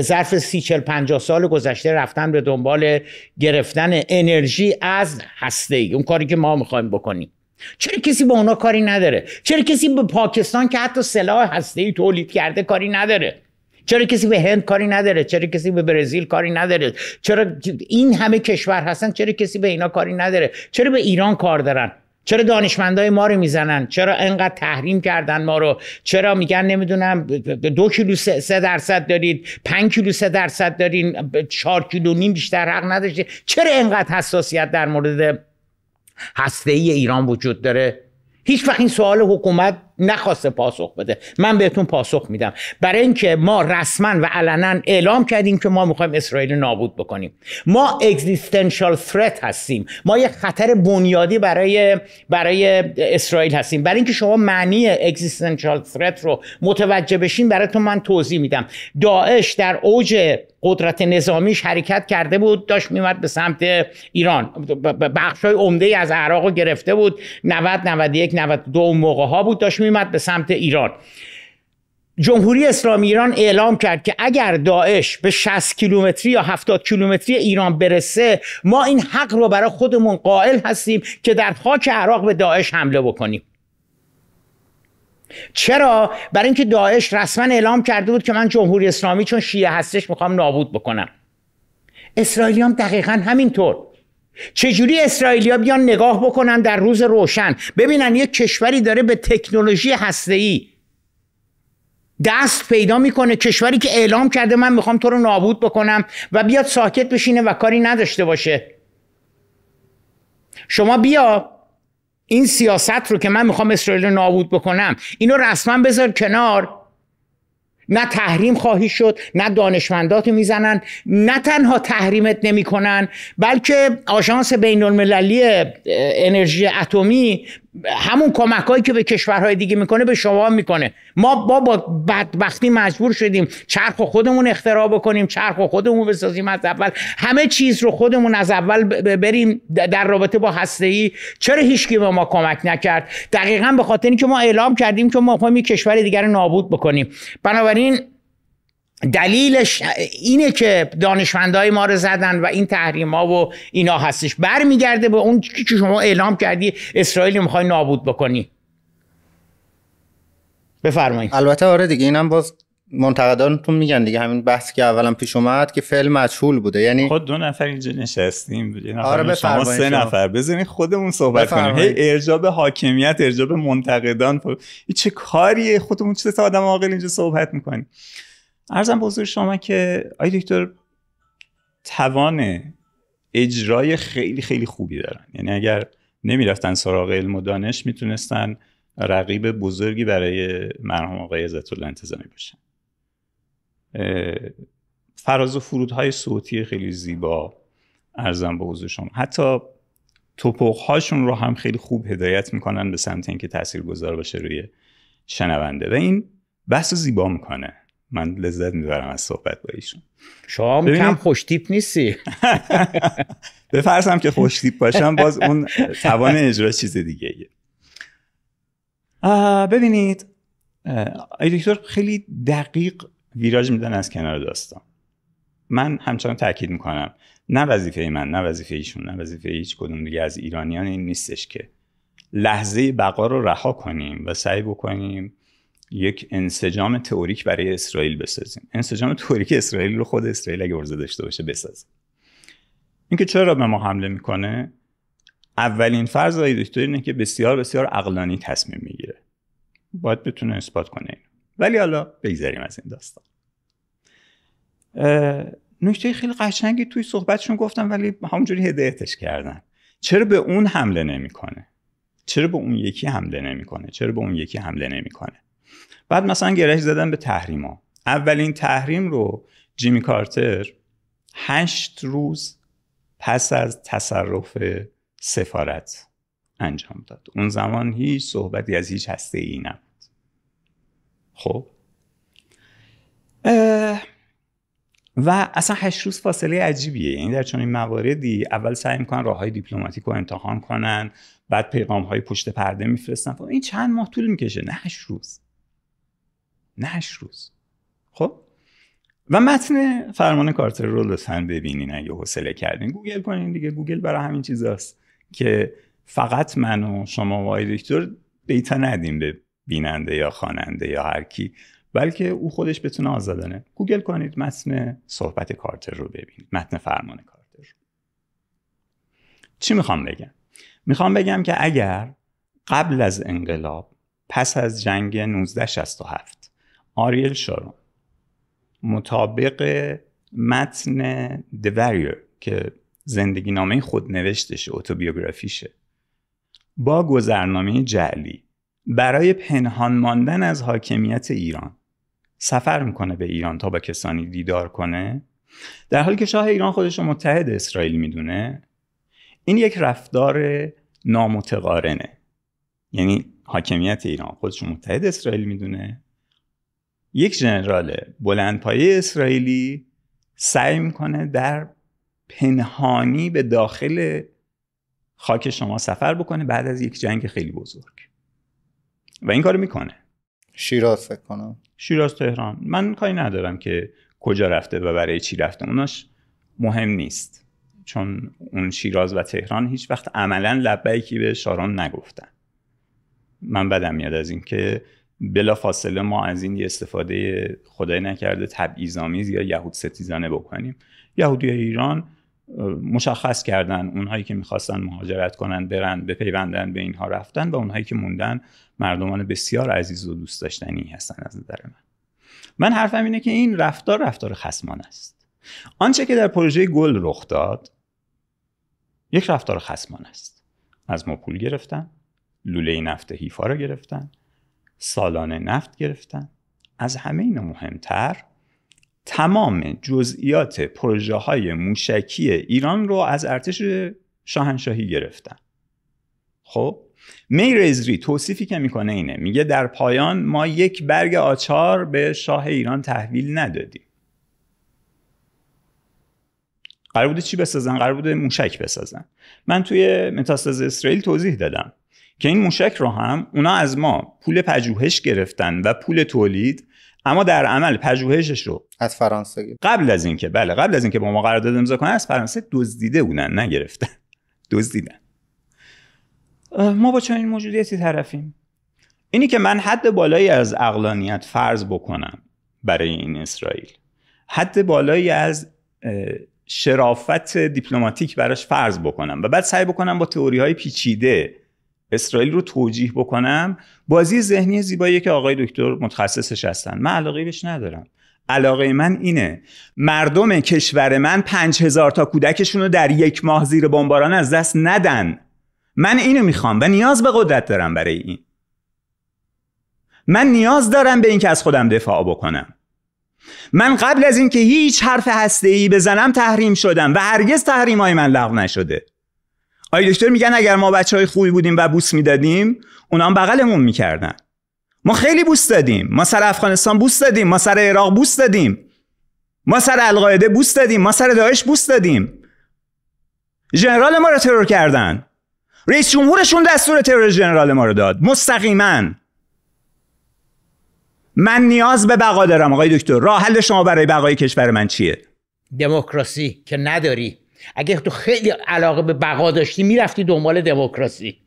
ظرف سی چل پنجاه سال گذشته رفتن به دنبال گرفتن انرژی از هسته ای اون کاری که ما میخوایم بکنیم چرا کسی با اونا کاری نداره چرا کسی به پاکستان که حتی سلاح هسته ای تولید کرده کاری نداره چرا کسی به هند کاری نداره چرا کسی به برزیل کاری نداره چرا این همه کشور هستن چرا کسی به اینا کاری نداره چرا به ایران کار دارن چرا دانشمندای ما رو میزنن چرا انقدر تحریم کردن ما رو چرا میگن نمیدونم دو کیلو سه درصد دارید پنج کیلو سه درصد دارین چهار کیلو نیم بیشتر حق نداشتید چرا انقدر حساسیت در مورد هسته ای ایران وجود داره هیچ وقت این سوال حکومت نخواسته پاسخ بده من بهتون پاسخ میدم برای اینکه ما رسما و علنا اعلام کردیم که ما میخوایم اسرائیل نابود بکنیم ما اگزیستانشال ثرت هستیم ما یه خطر بنیادی برای برای اسرائیل هستیم برای اینکه شما معنی اگزیستانشال ثرت رو متوجه بشین براتون من توضیح میدم داعش در اوج قدرت نظامیش حرکت کرده بود داشت میمد به سمت ایران بخشای عمده از عراق رو گرفته بود 90 91 92 موقع ها بود داشت میمد به سمت ایران جمهوری اسلامی ایران اعلام کرد که اگر داعش به 60 کیلومتری یا 70 کیلومتری ایران برسه ما این حق رو برای خودمون قائل هستیم که در خاک عراق به داعش حمله بکنیم چرا برای اینکه داعش رسما اعلام کرده بود که من جمهوری اسلامی چون شیعه هستش میخوام نابود بکنم اسرائیلیام هم دقیقا همینطور چجوری اسرائیلیا بیان نگاه بکنن در روز روشن ببینن یک کشوری داره به تکنولوژی ای دست پیدا میکنه کشوری که اعلام کرده من میخوام تو رو نابود بکنم و بیاد ساکت بشینه و کاری نداشته باشه شما بیا این سیاست رو که من میخوام اسرائیل رو نابود بکنم اینو رسما بذار کنار نه تحریم خواهی شد نه دانشمندات میزنن نه تنها تحریمت نمیکنن بلکه آژانس بین المللی انرژی اتمی همون کمک هایی که به کشورهای دیگه میکنه به شما میکنه ما با با بدبختی مجبور شدیم چرخ خودمون اختراع بکنیم چرخ خودمون بسازیم از اول همه چیز رو خودمون از اول بریم در رابطه با هسته ای چرا هیچکی به ما کمک نکرد دقیقا به خاطر اینکه ما اعلام کردیم که ما میخوایم کشور دیگر رو نابود بکنیم بنابراین دلیلش اینه که دانشمندای ما رو زدن و این تحریم ها و اینا هستش برمیگرده به اون که شما اعلام کردی اسرائیل میخوای نابود بکنی بفرمایید البته آره دیگه اینم باز منتقدانتون میگن دیگه همین بحثی که اولا پیش اومد که فعل مجهول بوده یعنی خود خب دو نفر اینجا نشستیم نفر آره شما سه نفر بزنین خودمون صحبت کنیم هی ارجاب حاکمیت ارجاب منتقدان چه کاریه خودمون چه تا آدم عاقل اینجا صحبت میکنیم ارزم به شما که آی دکتر توان اجرای خیلی خیلی خوبی دارن یعنی اگر نمیرفتن سراغ علم و دانش میتونستن رقیب بزرگی برای مرحوم آقای عزت الله انتظامی باشن فراز و فرودهای صوتی خیلی زیبا ارزم به حضور شما حتی هاشون رو هم خیلی خوب هدایت میکنن به سمت اینکه تاثیرگذار باشه روی شنونده و این بحث زیبا میکنه من لذت میبرم از صحبت با ایشون شما کم خوشتیپ نیستی *laughs* بفرسم که خوشتیپ باشم باز اون توان اجرا چیز دیگه ببینید ای دکتر خیلی دقیق ویراج میدن از کنار داستان من همچنان تاکید میکنم نه وظیفه من نه وظیفه ایشون نه وظیفه هیچ کدوم دیگه از ایرانیان این نیستش که لحظه بقا رو رها کنیم و سعی بکنیم یک انسجام تئوریک برای اسرائیل بسازیم انسجام تئوریک اسرائیل رو خود اسرائیل اگه عرضه داشته باشه بسازیم اینکه چرا به ما حمله میکنه اولین فرض آقای دکتر اینه که بسیار بسیار عقلانی تصمیم میگیره باید بتونه اثبات کنه ولی حالا بگذاریم از این داستان نکته خیلی قشنگی توی صحبتشون گفتم ولی همونجوری هدایتش کردن چرا به اون حمله نمیکنه چرا به اون یکی حمله نمیکنه چرا به اون یکی حمله نمیکنه بعد مثلا گرش زدن به ها اولین تحریم رو جیمی کارتر هشت روز پس از تصرف سفارت انجام داد اون زمان هیچ صحبتی از هیچ هسته ای نبود خب و اصلا هشت روز فاصله عجیبیه یعنی در چنین مواردی اول سعی میکنن راه های دیپلماتیک رو امتحان کنن بعد پیغام های پشت پرده میفرستن این چند ماه طول میکشه نه هشت روز نه روز خب و متن فرمان کارتر رو لطفا ببینین اگه حوصله کردین گوگل کنین دیگه گوگل برای همین چیزاست که فقط من و شما و آقای دکتر دیتا ندیم به بیننده یا خواننده یا هر کی بلکه او خودش بتونه آزادانه گوگل کنید متن صحبت کارتر رو ببینید متن فرمان کارتر رو چی میخوام بگم میخوام بگم که اگر قبل از انقلاب پس از جنگ 1967 آریل شارون مطابق متن دوریر که زندگی نامه خود نوشتشه اتوبیوگرافیشه با گذرنامه جعلی برای پنهان ماندن از حاکمیت ایران سفر میکنه به ایران تا با کسانی دیدار کنه در حالی که شاه ایران خودش رو متحد اسرائیل میدونه این یک رفتار نامتقارنه یعنی حاکمیت ایران خودش متحد اسرائیل میدونه یک ژنرال بلندپایه اسرائیلی سعی میکنه در پنهانی به داخل خاک شما سفر بکنه بعد از یک جنگ خیلی بزرگ و این کارو میکنه شیراز فکر کنم شیراز تهران من کاری ندارم که کجا رفته و برای چی رفته اوناش مهم نیست چون اون شیراز و تهران هیچ وقت عملا لبیکی به شارون نگفتن من بدم میاد از اینکه بلا فاصله ما از این یه استفاده خدای نکرده تبعیض‌آمیز یا یهود ستیزانه بکنیم یهودی ایران مشخص کردن اونهایی که میخواستن مهاجرت کنن برن پیوندن به اینها رفتن و اونهایی که موندن مردمان بسیار عزیز و دوست داشتنی هستن از نظر من من حرفم اینه که این رفتار رفتار خسمان است آنچه که در پروژه گل رخ داد یک رفتار خسمان است از ما پول گرفتن لوله نفت هیفا رو گرفتن سالانه نفت گرفتن از همه اینا مهمتر تمام جزئیات پروژه های موشکی ایران رو از ارتش شاهنشاهی گرفتن خب رزری توصیفی که میکنه اینه میگه در پایان ما یک برگ آچار به شاه ایران تحویل ندادیم قرار بوده چی بسازن قرار بوده موشک بسازن من توی متاساز اسرائیل توضیح دادم که این موشک رو هم اونا از ما پول پژوهش گرفتن و پول تولید اما در عمل پژوهشش رو از فرانسه قبل از اینکه بله قبل از اینکه با ما قرارداد امضا کنن از فرانسه دزدیده بودن نگرفتن *laughs* دزدیدن ما با چنین موجودیتی طرفیم اینی که من حد بالایی از اقلانیت فرض بکنم برای این اسرائیل حد بالایی از شرافت دیپلماتیک براش فرض بکنم و بعد سعی بکنم با تئوری های پیچیده اسرائیل رو توجیه بکنم بازی ذهنی زیبایی که آقای دکتر متخصصش هستن من علاقه بهش ندارم علاقه من اینه مردم کشور من پنج هزار تا کودکشون رو در یک ماه زیر بمباران از دست ندن من اینو میخوام و نیاز به قدرت دارم برای این من نیاز دارم به اینکه از خودم دفاع بکنم من قبل از اینکه هیچ حرف هسته ای بزنم تحریم شدم و هرگز تحریم های من لغو نشده آی دکتر میگن اگر ما بچه های خوبی بودیم و بوس میدادیم اونا هم بغلمون میکردن ما خیلی بوس دادیم ما سر افغانستان بوس دادیم ما سر عراق بوس دادیم ما سر القاعده بوس دادیم ما سر داعش بوس دادیم جنرال ما رو ترور کردن رئیس جمهورشون دستور ترور ژنرال ما رو داد مستقیما من نیاز به بقا دارم آقای دکتر راه حل شما برای بقای کشور من چیه دموکراسی که نداری اگه تو خیلی علاقه به بقا داشتی میرفتی دنبال دموکراسی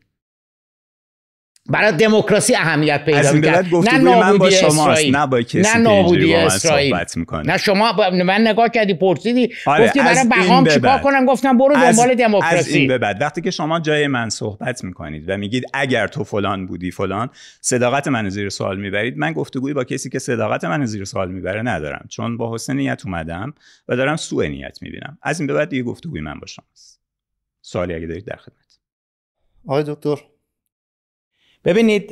برای دموکراسی اهمیت پیدا کرد نه نابودی با اسرائیل نه, با کسی نه نابودی اسرائیل نه شما من نگاه کردی پرسیدی آره، گفتی برای بهام چیکار کنم گفتم برو دنبال دموکراسی از به بعد وقتی که شما جای من صحبت میکنید و میگید اگر تو فلان بودی فلان صداقت من زیر سوال میبرید من گفتگویی با کسی که صداقت من زیر سوال میبره ندارم چون با حسن نیت اومدم و دارم سوء نیت میبینم از این به بعد دیگه گفتگوی من با شماست سوالی اگه دارید در خدمت آقای دکتر ببینید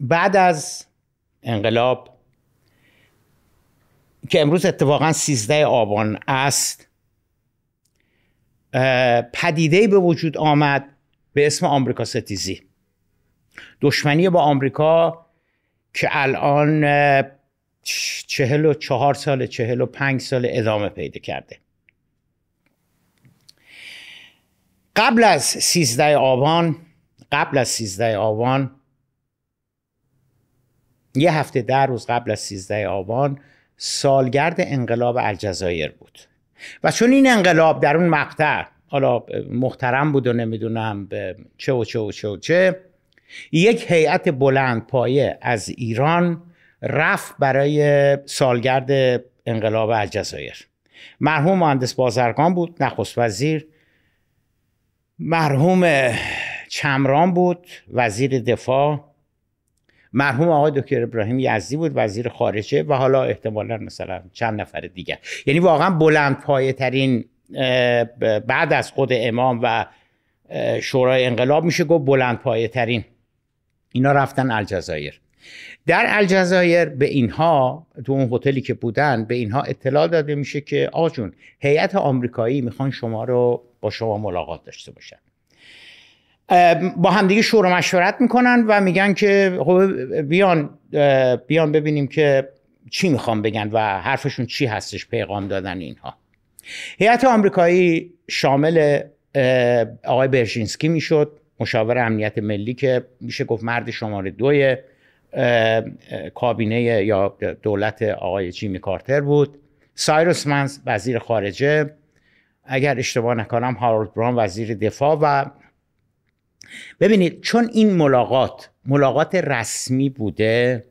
بعد از انقلاب که امروز اتفاقا 13 آبان است پدیده به وجود آمد به اسم آمریکا ستیزی دشمنی با آمریکا که الان چهل و چهار سال چهل و پنج سال ادامه پیدا کرده قبل از سیزده آبان قبل از 13 آبان یه هفته در روز قبل از 13 آبان سالگرد انقلاب الجزایر بود و چون این انقلاب در اون مقطع حالا محترم بود و نمیدونم چه و چه و چه و چه یک هیئت بلند پایه از ایران رفت برای سالگرد انقلاب الجزایر مرحوم مهندس بازرگان بود نخست وزیر مرحوم چمران بود وزیر دفاع مرحوم آقای دکتر ابراهیم یزدی بود وزیر خارجه و حالا احتمالا مثلا چند نفر دیگر یعنی واقعا بلند پایه ترین بعد از خود امام و شورای انقلاب میشه گفت بلند پایه ترین اینا رفتن الجزایر در الجزایر به اینها تو اون هتلی که بودن به اینها اطلاع داده میشه که آجون هیئت آمریکایی میخوان شما رو با شما ملاقات داشته باشن با همدیگه شور و مشورت میکنن و میگن که خب بیان بیان ببینیم که چی میخوام بگن و حرفشون چی هستش پیغام دادن اینها هیئت آمریکایی شامل آقای برژینسکی میشد مشاور امنیت ملی که میشه گفت مرد شماره دوی کابینه یا دولت آقای جیمی کارتر بود سایروس منز وزیر خارجه اگر اشتباه نکنم هارولد بران وزیر دفاع و ببینید چون این ملاقات ملاقات رسمی بوده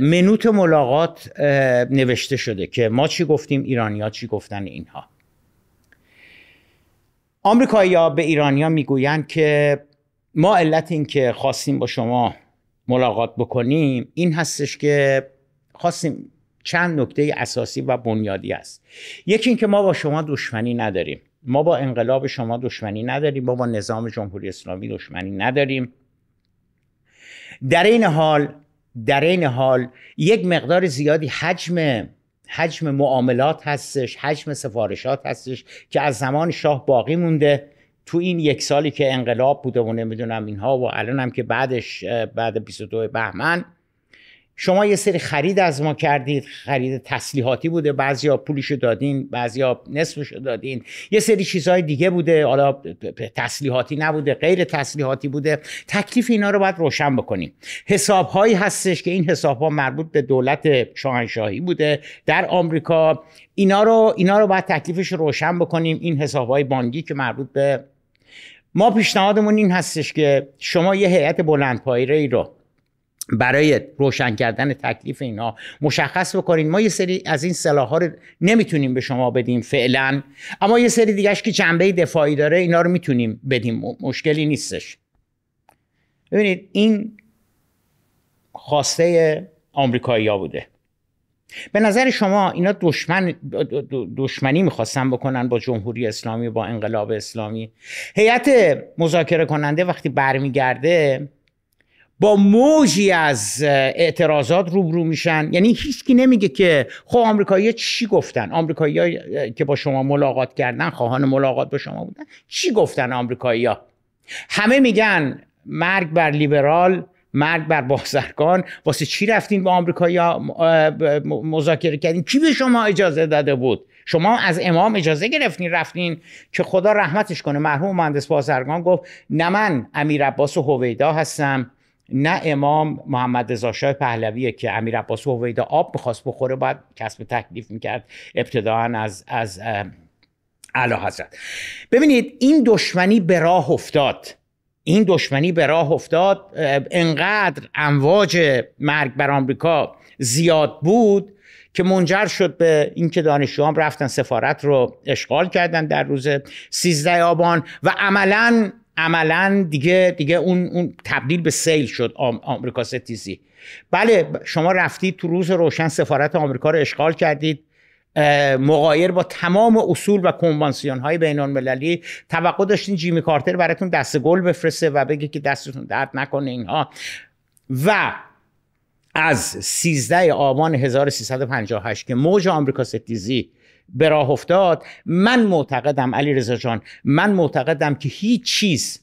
منوت ملاقات نوشته شده که ما چی گفتیم ایرانیا چی گفتن اینها آمریکا یا به ایرانیا میگویند که ما علت این که خواستیم با شما ملاقات بکنیم این هستش که خواستیم چند نکته اساسی و بنیادی است یکی اینکه ما با شما دشمنی نداریم ما با انقلاب شما دشمنی نداریم ما با نظام جمهوری اسلامی دشمنی نداریم در این حال در این حال یک مقدار زیادی حجم حجم معاملات هستش حجم سفارشات هستش که از زمان شاه باقی مونده تو این یک سالی که انقلاب بوده و نمیدونم اینها و الان هم که بعدش بعد 22 بهمن شما یه سری خرید از ما کردید خرید تسلیحاتی بوده بعضیا پولیشو دادین بعضیا نصفشو دادین یه سری چیزهای دیگه بوده حالا تسلیحاتی نبوده غیر تسلیحاتی بوده تکلیف اینا رو باید روشن بکنیم حسابهایی هستش که این حسابها مربوط به دولت شاهنشاهی بوده در آمریکا اینا رو اینا رو باید تکلیفش روشن بکنیم این حسابهای بانگی که مربوط به ما پیشنهادمون این هستش که شما یه هیئت بلندپایه رو برای روشن کردن تکلیف اینا مشخص بکنین ما یه سری از این سلاح ها رو نمیتونیم به شما بدیم فعلا اما یه سری دیگه که جنبه دفاعی داره اینا رو میتونیم بدیم مشکلی نیستش ببینید این خواسته آمریکایی ها بوده به نظر شما اینا دشمن دشمنی میخواستن بکنن با جمهوری اسلامی با انقلاب اسلامی هیئت مذاکره کننده وقتی برمیگرده با موجی از اعتراضات روبرو میشن یعنی هیچکی نمیگه که خب آمریکایی‌ها چی گفتن آمریکایی‌ها که با شما ملاقات کردن خواهان ملاقات با شما بودن چی گفتن آمریکایی‌ها همه میگن مرگ بر لیبرال مرگ بر بازرگان واسه چی رفتین با آمریکایی‌ها مذاکره کردین کی به شما اجازه داده بود شما از امام اجازه گرفتین رفتین که خدا رحمتش کنه مرحوم مهندس بازرگان گفت نه من امیر عباس و هویدا هستم نه امام محمد رضا شاه پهلوی که امیر عباس هویدا آب میخواست بخوره باید کسب تکلیف میکرد ابتداعا از از اعلی حضرت ببینید این دشمنی به راه افتاد این دشمنی به راه افتاد انقدر امواج مرگ بر آمریکا زیاد بود که منجر شد به اینکه دانشجوام رفتن سفارت رو اشغال کردن در روز 13 آبان و عملا عملا دیگه دیگه اون, اون تبدیل به سیل شد آمریکا ستیزی بله شما رفتید تو روز روشن سفارت آمریکا رو اشغال کردید مقایر با تمام اصول و کنوانسیون های بین المللی توقع داشتین جیمی کارتر براتون دست گل بفرسته و بگه که دستتون درد نکنه اینها و از 13 آبان 1358 که موج آمریکا ستیزی به راه افتاد من معتقدم علی رزا جان من معتقدم که هیچ چیز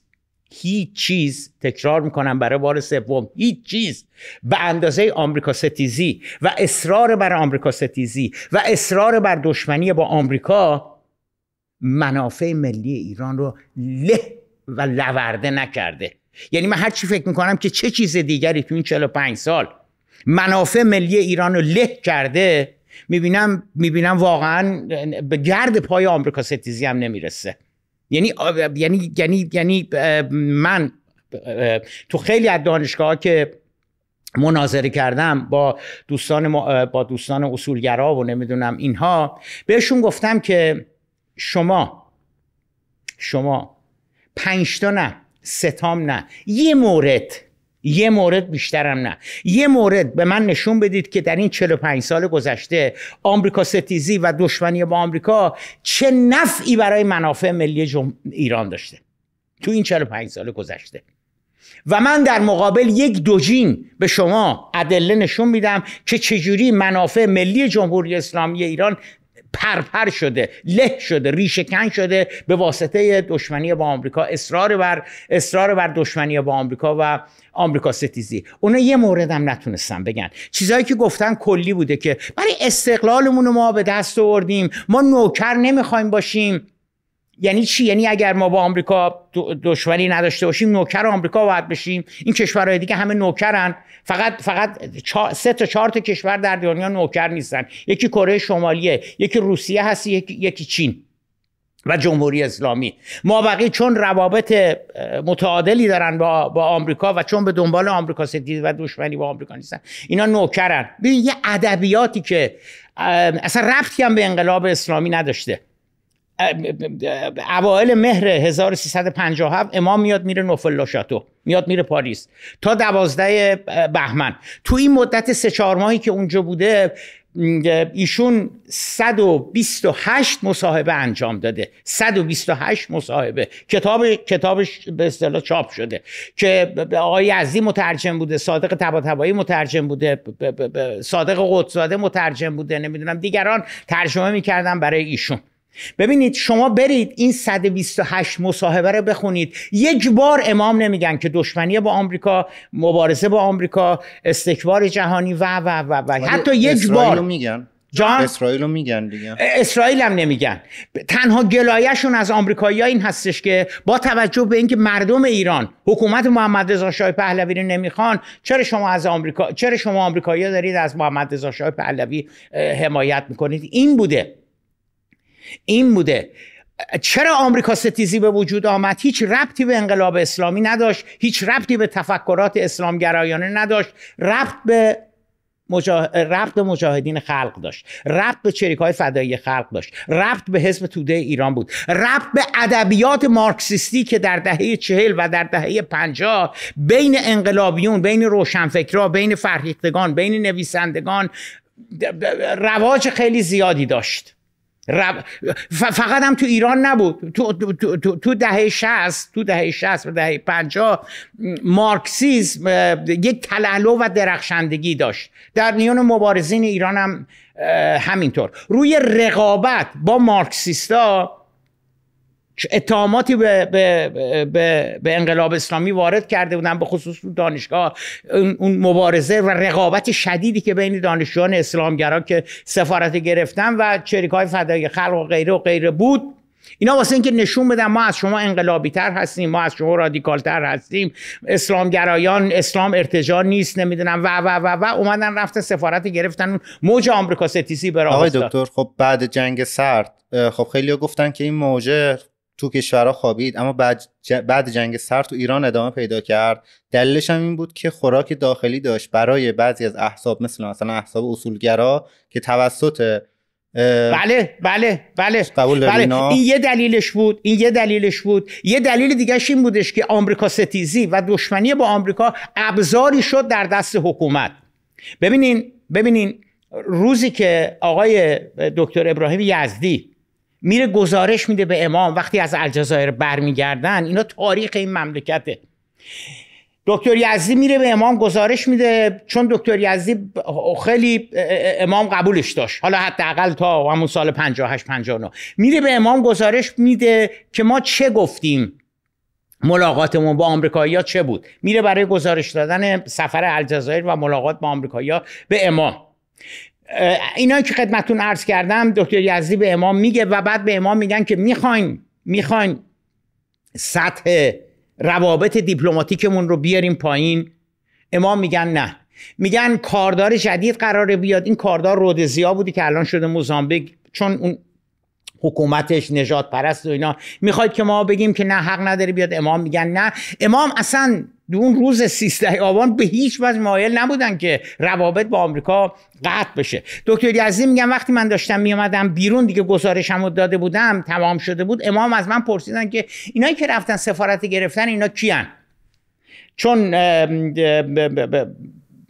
هیچ چیز تکرار میکنم برای بار سوم هیچ چیز به اندازه آمریکا ستیزی و اصرار بر آمریکا ستیزی و اصرار بر دشمنی با آمریکا منافع ملی ایران رو له و لورده نکرده یعنی من هرچی فکر میکنم که چه چیز دیگری تو این 45 سال منافع ملی ایران رو له کرده میبینم میبینم واقعا به گرد پای آمریکا ستیزی هم نمیرسه یعنی یعنی یعنی یعنی من تو خیلی از دانشگاه که مناظره کردم با دوستان با دوستان اصولگرا و نمیدونم اینها بهشون گفتم که شما شما پنج تا نه ستام نه یه مورد یه مورد بیشترم نه یه مورد به من نشون بدید که در این 45 سال گذشته آمریکا ستیزی و دشمنی با آمریکا چه نفعی برای منافع ملی جم... ایران داشته تو این 45 سال گذشته و من در مقابل یک دوجین به شما ادله نشون میدم که چجوری منافع ملی جمهوری اسلامی ایران پرپر شده له شده ریشهکن شده به واسطه دشمنی با آمریکا اصرار بر اصرار بر دشمنی با آمریکا و آمریکا ستیزی اونا یه مورد هم نتونستن بگن چیزهایی که گفتن کلی بوده که برای استقلالمون ما به دست آوردیم ما نوکر نمیخوایم باشیم یعنی چی یعنی اگر ما با آمریکا دشمنی نداشته باشیم نوکر آمریکا باید بشیم این کشورهای دیگه همه نوکرن فقط فقط سه تا چهار تا کشور در دنیا نوکر نیستن یکی کره شمالیه یکی روسیه هست یکی, یکی چین و جمهوری اسلامی ما بقیه چون روابط متعادلی دارن با, با آمریکا و چون به دنبال آمریکا ستیز و دشمنی با آمریکا نیستن اینا نوکرن ببین یه ادبیاتی که اصلا رفتی هم به انقلاب اسلامی نداشته اوایل مهر 1357 امام میاد میره نوفل شاتو میاد میره پاریس تا دوازده بهمن تو این مدت سه چهار ماهی که اونجا بوده ایشون 128 مصاحبه انجام داده 128 مصاحبه کتاب کتابش به اصطلاح چاپ شده که آقای عزی مترجم بوده صادق تباتبایی مترجم بوده صادق قدزاده مترجم بوده نمیدونم دیگران ترجمه میکردن برای ایشون ببینید شما برید این 128 مصاحبه رو بخونید یک بار امام نمیگن که دشمنی با آمریکا مبارزه با آمریکا استکبار جهانی و و و و حتی یک بار میگن جان اسرائیل میگن دیگه اسرائیل هم نمیگن تنها گلایشون از آمریکایی‌ها این هستش که با توجه به اینکه مردم ایران حکومت محمد رضا شاه پهلوی رو نمیخوان چرا شما از آمریکا چرا شما آمریکایی‌ها دارید از محمد رضا شاه پهلوی حمایت میکنید این بوده این بوده چرا آمریکا ستیزی به وجود آمد هیچ ربطی به انقلاب اسلامی نداشت هیچ ربطی به تفکرات اسلامگرایانه نداشت ربط به ربط به مجاهدین خلق داشت ربط به چریک های فدایی خلق داشت ربط به حزب توده ایران بود ربط به ادبیات مارکسیستی که در دهه چهل و در دهه پنجاه بین انقلابیون بین روشنفکرها بین فرهیختگان بین نویسندگان رواج خیلی زیادی داشت رب... فقط هم تو ایران نبود تو, تو, تو, دهه 60 تو دهه 60 و دهه پنجا مارکسیزم یک تلالو و درخشندگی داشت در نیون مبارزین ایران هم همینطور روی رقابت با مارکسیستا اتهاماتی به, به،, به،, به انقلاب اسلامی وارد کرده بودن به خصوص دانشگاه اون مبارزه و رقابت شدیدی که بین دانشجویان اسلامگرا که سفارت گرفتن و چریک های فدای خلق و غیره و غیره بود اینا واسه اینکه نشون بدن ما از شما انقلابی تر هستیم ما از شما رادیکال تر هستیم اسلامگرایان اسلام ارتجا نیست نمیدونم و و و و اومدن رفتن سفارت گرفتن موج آمریکا ستیسی به آقای دکتر خب بعد جنگ سرد خب خیلی گفتن که این موج تو کشورها خوابید اما بعد, بعد جنگ سرد تو ایران ادامه پیدا کرد دلیلش هم این بود که خوراک داخلی داشت برای بعضی از احساب مثل مثلا احساب اصولگرا که توسط بله بله بله قبول بله. این یه دلیلش بود این یه دلیلش بود یه دلیل دیگهش این بودش که آمریکا ستیزی و دشمنی با آمریکا ابزاری شد در دست حکومت ببینین ببینین روزی که آقای دکتر ابراهیم یزدی میره گزارش میده به امام وقتی از الجزایر برمیگردن اینا تاریخ این مملکته دکتر یزدی میره به امام گزارش میده چون دکتر یزدی خیلی امام قبولش داشت حالا حداقل تا همون سال 58 59 میره به امام گزارش میده که ما چه گفتیم ملاقاتمون با آمریکایی‌ها چه بود میره برای گزارش دادن سفر الجزایر و ملاقات با آمریکایی‌ها به امام اینا که خدمتون عرض کردم دکتر یزدی به امام میگه و بعد به امام میگن که میخواین میخواین سطح روابط دیپلماتیکمون رو بیاریم پایین امام میگن نه میگن کاردار جدید قراره بیاد این کاردار رودزیا بودی که الان شده موزامبیک چون اون حکومتش نجات پرست و اینا میخواید که ما بگیم که نه حق نداره بیاد امام میگن نه امام اصلا اون روز سیسته آبان به هیچ وجه مایل نبودن که روابط با آمریکا قطع بشه دکتر یزدی میگم وقتی من داشتم میامدم بیرون دیگه گزارشمو داده بودم تمام شده بود امام از من پرسیدن که اینایی که رفتن سفارت گرفتن اینا کیان چون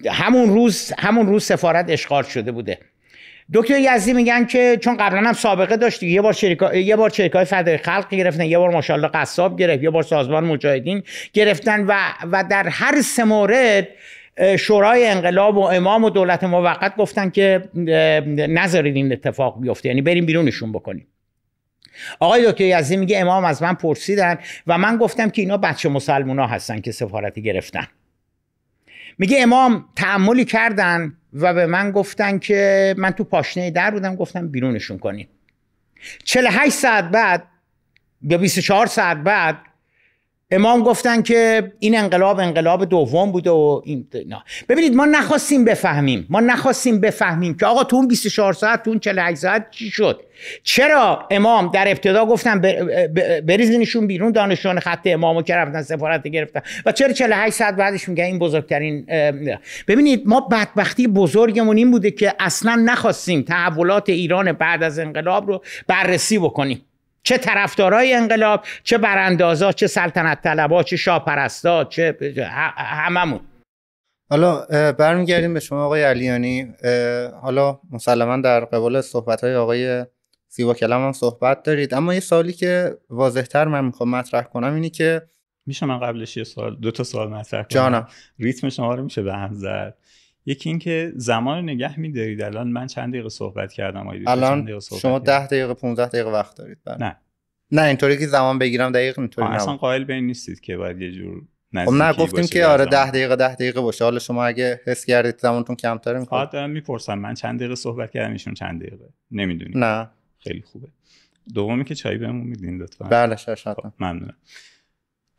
همون روز همون روز سفارت اشغال شده بوده دکتر یزدی میگن که چون قبلا هم سابقه داشتی یه بار شرکا... یه بار شرکای فدای خلق گرفتن یه بار ماشاءالله قصاب گرفت یه بار سازمان مجاهدین گرفتن و و در هر سه مورد شورای انقلاب و امام و دولت موقت گفتن که نذارید این اتفاق بیفته یعنی بریم بیرونشون بکنیم آقای دکتر یزدی میگه امام از من پرسیدن و من گفتم که اینا بچه مسلمونا هستن که سفارتی گرفتن میگه امام تعملی کردن و به من گفتن که من تو پاشنه در بودم گفتم بیرونشون کنین 48 ساعت بعد یا 24 ساعت بعد امام گفتن که این انقلاب انقلاب دوم بوده و این نه. ببینید ما نخواستیم بفهمیم ما نخواستیم بفهمیم که آقا تو اون 24 ساعت تو اون 48 ساعت چی شد چرا امام در ابتدا گفتن بریزینشون بیرون دانشان خط امامو که رفتن سفارت گرفتن و چرا 48 ساعت بعدش میگه این بزرگترین ببینید ما بدبختی بزرگمون این بوده که اصلا نخواستیم تحولات ایران بعد از انقلاب رو بررسی بکنیم چه طرفدارای انقلاب چه براندازا چه سلطنت طلبا چه شاپرستا چه هممون حالا برمیگردیم به شما آقای علیانی حالا مسلما در قبال صحبت های آقای زیبا کلام هم صحبت دارید اما یه سالی که واضحتر من میخوام مطرح کنم اینی که میشه من قبلش یه سوال دو تا سوال مطرح کنم جانم ریتم شما رو میشه به هم زد یکی اینکه زمان نگه میدارید الان من چند دقیقه صحبت کردم الان شما 10 دقیقه 15 دقیقه وقت دارید بله. نه نه اینطوری که زمان بگیرم دقیق اینطوری نه اصلا قائل به این نیستید که باید یه جور خب نه گفتیم که آره 10 دقیقه 10 دقیقه باشه حالا شما اگه حس کردید زمانتون کمتره میکنه دارم میپرسم من چند دقیقه صحبت کردم ایشون چند دقیقه نمیدونی نه خیلی خوبه دومی که چای بهمون میدین لطفا بله شش خب، ممنونم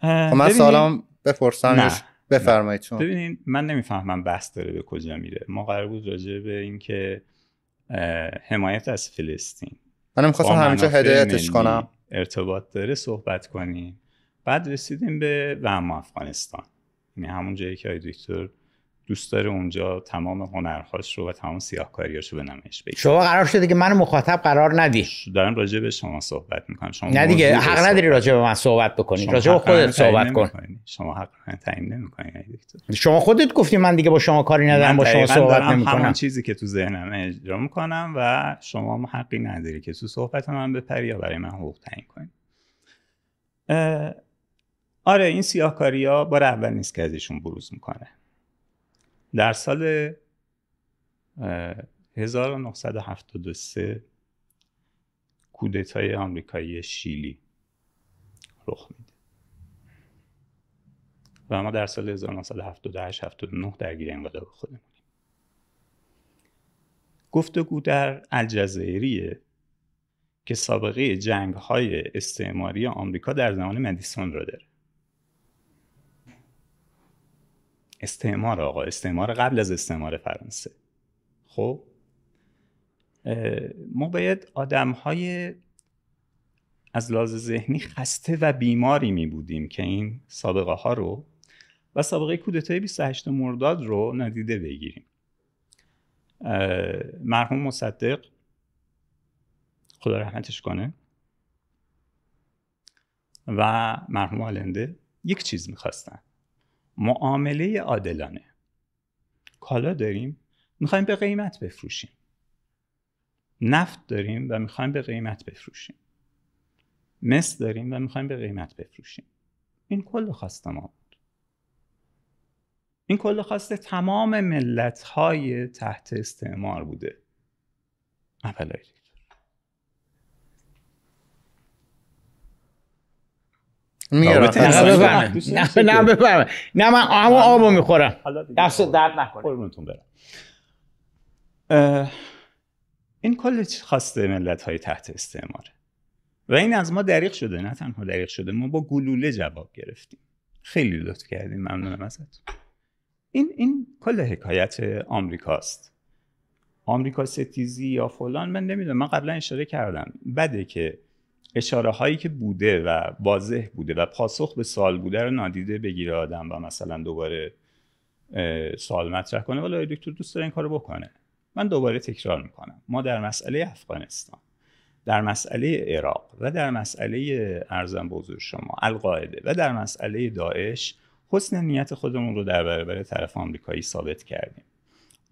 خب من سوالام بپرسم نه بفرمایید چون ببینین من نمیفهمم بحث داره به کجا میره ما قرار بود راجع به اینکه حمایت از فلسطین من میخواستم همینجا هدایتش کنم ارتباط داره صحبت کنیم بعد رسیدیم به و افغانستان یعنی همون جایی که آی دکتر دوست داره اونجا تمام هنرهاش رو و تمام سیاهکاریاش رو به نمایش شما قرار شده که من مخاطب قرار ندی دارم راجع به شما صحبت میکنم شما نه دیگه حق نداری راجع به من صحبت بکنی راجع به خودت صحبت کن شما حق من تعیین نمیکنی شما خودت گفتی من دیگه با شما کاری ندارم با شما صحبت نمیکنم همون چیزی که تو ذهنم اجرا میکنم و شما حقی نداری که تو صحبت من بپری یا برای من حقوق تعیین کنی آره این سیاهکاری ها بار اول نیست که ازشون بروز میکنه در سال 1973 کودتای آمریکایی شیلی رخ میده و ما در سال 1978 79 درگیر انقلاب خودمونیم گفتگو در الجزایریه که سابقه جنگ های استعماری آمریکا در زمان مدیسون را داره استعمار آقا استعمار قبل از استعمار فرانسه خب ما باید آدم های از لحاظ ذهنی خسته و بیماری می بودیم که این سابقه ها رو و سابقه کودتای 28 مرداد رو ندیده بگیریم مرحوم مصدق خدا رحمتش کنه و مرحوم آلنده یک چیز میخواستن معامله عادلانه کالا داریم میخوایم به قیمت بفروشیم نفت داریم و میخوایم به قیمت بفروشیم مس داریم و میخوایم به قیمت بفروشیم این کل خواست ما بود این کل خواست تمام ملت های تحت استعمار بوده اولایی نه نه من آبو میخورم دست درد نکنم این کل خواسته ملت های تحت استعمار و این از ما دریق شده نه تنها دریغ شده ما با گلوله جواب گرفتیم خیلی لطف کردیم ممنونم ازت این این کل حکایت آمریکاست آمریکا ستیزی یا فلان من نمیدونم من قبلا اشاره کردم بده که اشاره هایی که بوده و واضح بوده و پاسخ به سال بوده رو نادیده بگیره آدم و مثلا دوباره سال مطرح کنه ولی دکتر دوست داره این کارو بکنه من دوباره تکرار میکنم ما در مسئله افغانستان در مسئله عراق و در مسئله ارزم بزرگ شما القاعده و در مسئله داعش حسن نیت خودمون رو در برابر طرف آمریکایی ثابت کردیم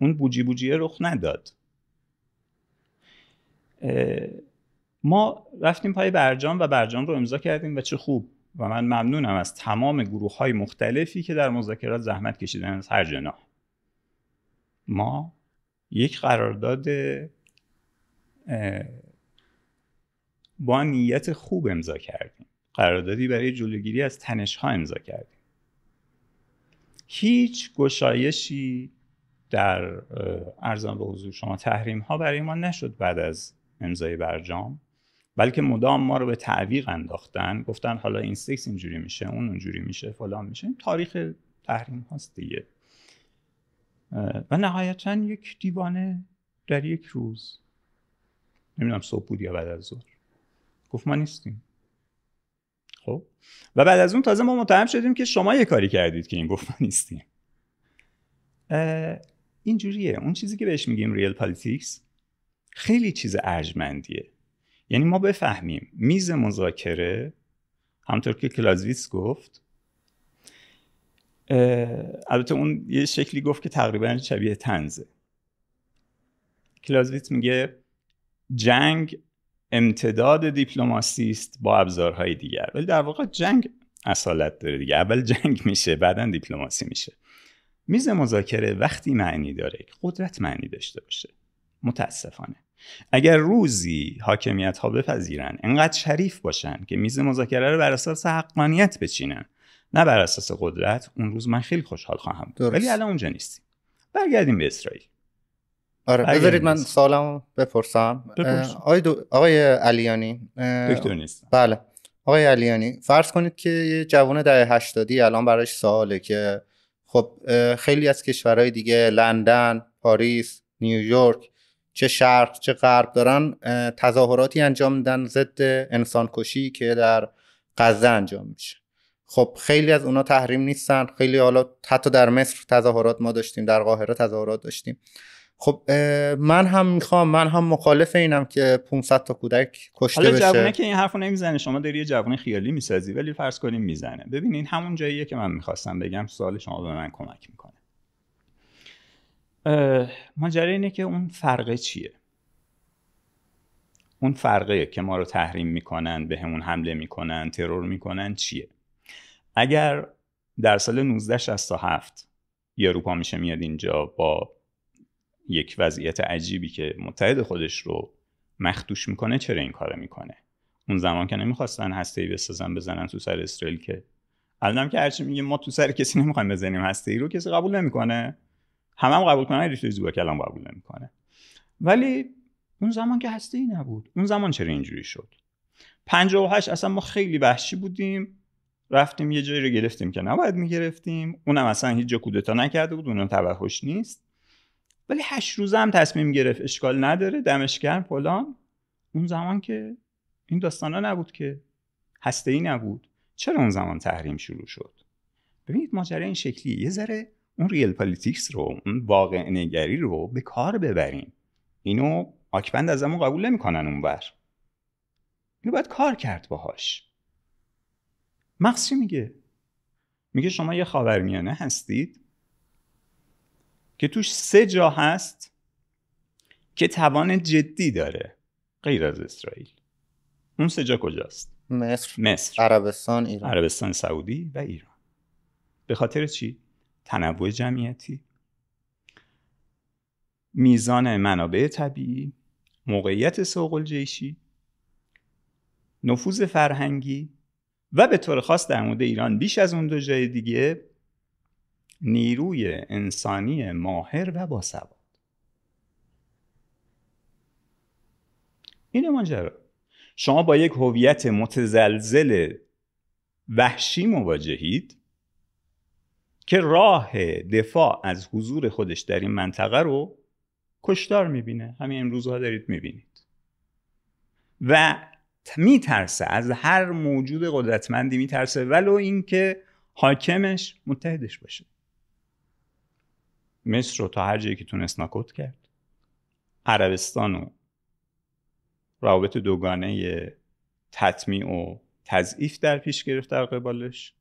اون بوجی بوجیه رخ نداد ما رفتیم پای برجام و برجام رو امضا کردیم و چه خوب و من ممنونم از تمام گروه های مختلفی که در مذاکرات زحمت کشیدن از هر جناح ما یک قرارداد با نیت خوب امضا کردیم قراردادی برای جلوگیری از تنش ها امضا کردیم هیچ گشایشی در ارزان به حضور شما تحریم ها برای ما نشد بعد از امضای برجام بلکه مدام ما رو به تعویق انداختن گفتن حالا این سکس اینجوری میشه اون اونجوری میشه فلان میشه تاریخ تحریم هاست دیگه و نهایتا یک دیوانه در یک روز نمیدونم صبح بود یا بعد از ظهر گفت ما نیستیم خب و بعد از اون تازه ما متهم شدیم که شما یه کاری کردید که این گفت ما نیستیم اینجوریه اون چیزی که بهش میگیم ریل پالیتیکس خیلی چیز ارجمندیه یعنی ما بفهمیم میز مذاکره همطور که کلازویتس گفت البته اون یه شکلی گفت که تقریبا شبیه تنزه کلازویتس میگه جنگ امتداد دیپلماسی است با ابزارهای دیگر ولی در واقع جنگ اصالت داره دیگه اول جنگ میشه بعدا دیپلماسی میشه میز مذاکره وقتی معنی داره که قدرت معنی داشته باشه متاسفانه اگر روزی حاکمیت ها بپذیرن انقدر شریف باشن که میز مذاکره رو بر اساس حقانیت بچینن نه بر اساس قدرت اون روز من خیلی خوشحال خواهم بود ولی الان اونجا نیستیم برگردیم به اسرائیل آره بذارید من سوالم بپرسم آقای, علیانی دکتر نیست بله آقای علیانی فرض کنید که یه جوان ده هشتادی الان براش سواله که خب خیلی از کشورهای دیگه لندن پاریس نیویورک چه شرق چه غرب دارن تظاهراتی انجام میدن ضد انسانکشی که در غزه انجام میشه خب خیلی از اونا تحریم نیستن خیلی حالا حتی در مصر تظاهرات ما داشتیم در قاهره تظاهرات داشتیم خب من هم میخوام من هم مخالف اینم که 500 تا کودک کشته بشه حالا جوونه که این حرفو نمیزنه شما داری یه جوونه خیالی میسازی ولی فرض کنیم میزنه ببینین همون جاییه که من میخواستم بگم سوال شما به من کمک میکنه ماجرا اینه که اون فرقه چیه اون فرقه که ما رو تحریم میکنن به همون حمله میکنن ترور میکنن چیه اگر در سال 1967 یه اروپا میشه میاد اینجا با یک وضعیت عجیبی که متحد خودش رو مختوش میکنه چرا این کاره میکنه اون زمان که نمیخواستن هسته ای بسازن بزنن تو سر اسرائیل که الانم که هرچی میگه ما تو سر کسی نمیخوایم بزنیم هسته رو کسی قبول نمیکنه همه هم قبول کنن ریشه زیبا کلام قبول نمیکنه ولی اون زمان که هسته ای نبود اون زمان چرا اینجوری شد 58 اصلا ما خیلی وحشی بودیم رفتیم یه جایی رو گرفتیم که نباید میگرفتیم اونم اصلا هیچ جا کودتا نکرده بود اونم توحش نیست ولی هشت روزه هم تصمیم گرفت اشکال نداره دمش گرم اون زمان که این داستان ها نبود که هسته ای نبود چرا اون زمان تحریم شروع شد ببینید ماجرا این شکلیه یه ذره اون ریل پالیتیکس رو اون واقع نگری رو به کار ببریم اینو آکبند از همون قبول نمیکنن اونور اینو باید کار کرد باهاش مقص چی میگه میگه شما یه خاورمیانه هستید که توش سه جا هست که توان جدی داره غیر از اسرائیل اون سه جا کجاست مصر, مصر. عربستان ایران عربستان سعودی و ایران به خاطر چی تنوع جمعیتی میزان منابع طبیعی موقعیت سوق جیشی نفوذ فرهنگی و به طور خاص در مورد ایران بیش از اون دو جای دیگه نیروی انسانی ماهر و باسواد این ماجرا شما با یک هویت متزلزل وحشی مواجهید که راه دفاع از حضور خودش در این منطقه رو کشدار میبینه همین امروزها دارید میبینید و میترسه از هر موجود قدرتمندی میترسه ولو اینکه حاکمش متحدش باشه مصر رو تا هر جایی که تونست ناکوت کرد عربستان و روابط دوگانه تطمیع و تضعیف در پیش گرفت در قبالش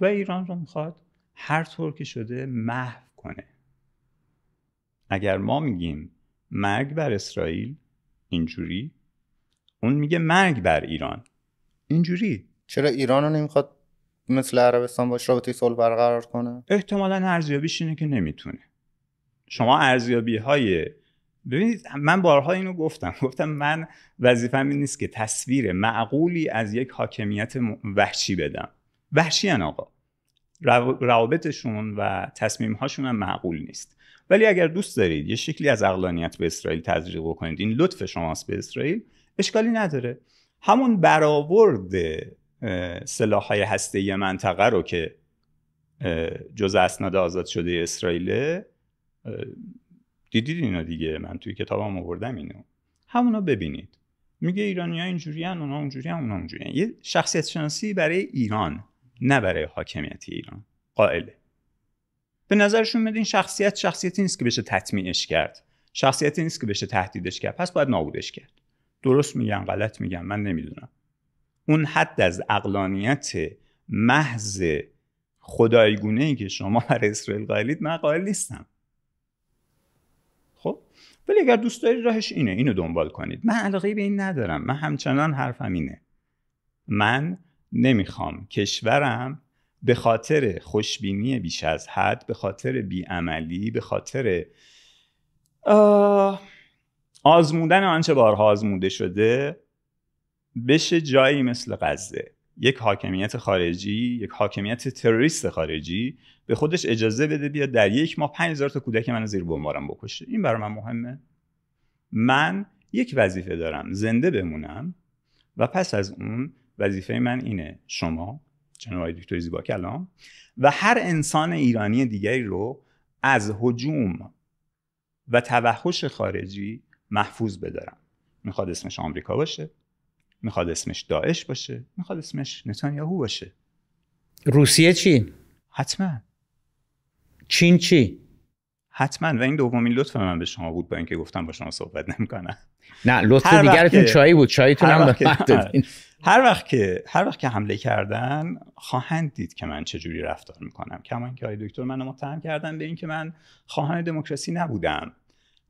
و ایران رو میخواد هر طور که شده محو کنه اگر ما میگیم مرگ بر اسرائیل اینجوری اون میگه مرگ بر ایران اینجوری چرا ایران رو نمیخواد مثل عربستان باش رابطه صلح برقرار کنه احتمالا ارزیابیش اینه که نمیتونه شما ارزیابی های ببینید من بارها اینو گفتم گفتم من وظیفم این نیست که تصویر معقولی از یک حاکمیت وحشی بدم وحشی آقا روابطشون و تصمیمهاشون هم معقول نیست ولی اگر دوست دارید یه شکلی از اقلانیت به اسرائیل تزریق بکنید این لطف شماست به اسرائیل اشکالی نداره همون برآورد سلاحهای هسته‌ای منطقه رو که جز اسناد آزاد شده اسرائیل دیدید اینا دیگه من توی کتابم آوردم اینو همونا ببینید میگه ایرانی ها اینجوریان اونجوریان اونا اونجوریان یه شخصیت شناسی برای ایران نه برای حاکمیت ایران قائله به نظرشون میاد این شخصیت شخصیتی نیست که بشه تطمیعش کرد شخصیتی نیست که بشه تهدیدش کرد پس باید نابودش کرد درست میگم غلط میگم من نمیدونم اون حد از اقلانیت محض خدایگونه ای که شما بر اسرائیل قائلید من قائل نیستم خب ولی اگر دوست دارید راهش اینه اینو دنبال کنید من علاقه به این ندارم من همچنان حرفم اینه من نمیخوام کشورم به خاطر خوشبینی بیش از حد به خاطر بیعملی به خاطر آزمودن آنچه بارها آزموده شده بشه جایی مثل غزه یک حاکمیت خارجی یک حاکمیت تروریست خارجی به خودش اجازه بده بیاد در یک ماه 5000 تا کودک منو زیر بمبارم بکشه این برای من مهمه من یک وظیفه دارم زنده بمونم و پس از اون وظیفه من اینه شما جناب های دکتر زیبا کلام و هر انسان ایرانی دیگری رو از هجوم و توحش خارجی محفوظ بدارم میخواد اسمش آمریکا باشه میخواد اسمش داعش باشه میخواد اسمش نتانیاهو باشه روسیه چی؟ حتما چین چی؟ حتما و این دومین لطف من به شما بود با اینکه گفتم با شما صحبت نمیکنم نه لطف دیگرتون چای بود چایی هم به آره. هر وقت که هر وقت که حمله کردن خواهند دید که من جوری رفتار میکنم کما اینکه آقای دکتر منو متهم کردن به اینکه من خواهان دموکراسی نبودم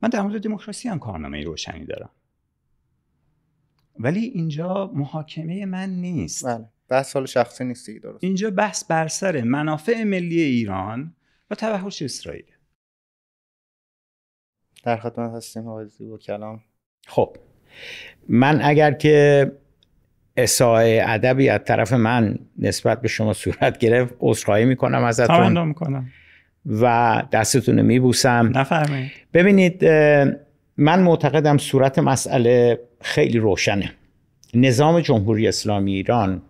من در مورد دموکراسی هم کارنامه روشنی دارم ولی اینجا محاکمه من نیست بله بحث حال شخصی نیست درست اینجا بحث بر سر منافع ملی ایران و توحش اسرائیل در خدمت هستیم حاضری و کلام خب من اگر که اسای ادبی از طرف من نسبت به شما صورت گرفت عذرخواهی میکنم ازتون میکنم و دستتون میبوسم نفهمید ببینید من معتقدم صورت مسئله خیلی روشنه نظام جمهوری اسلامی ایران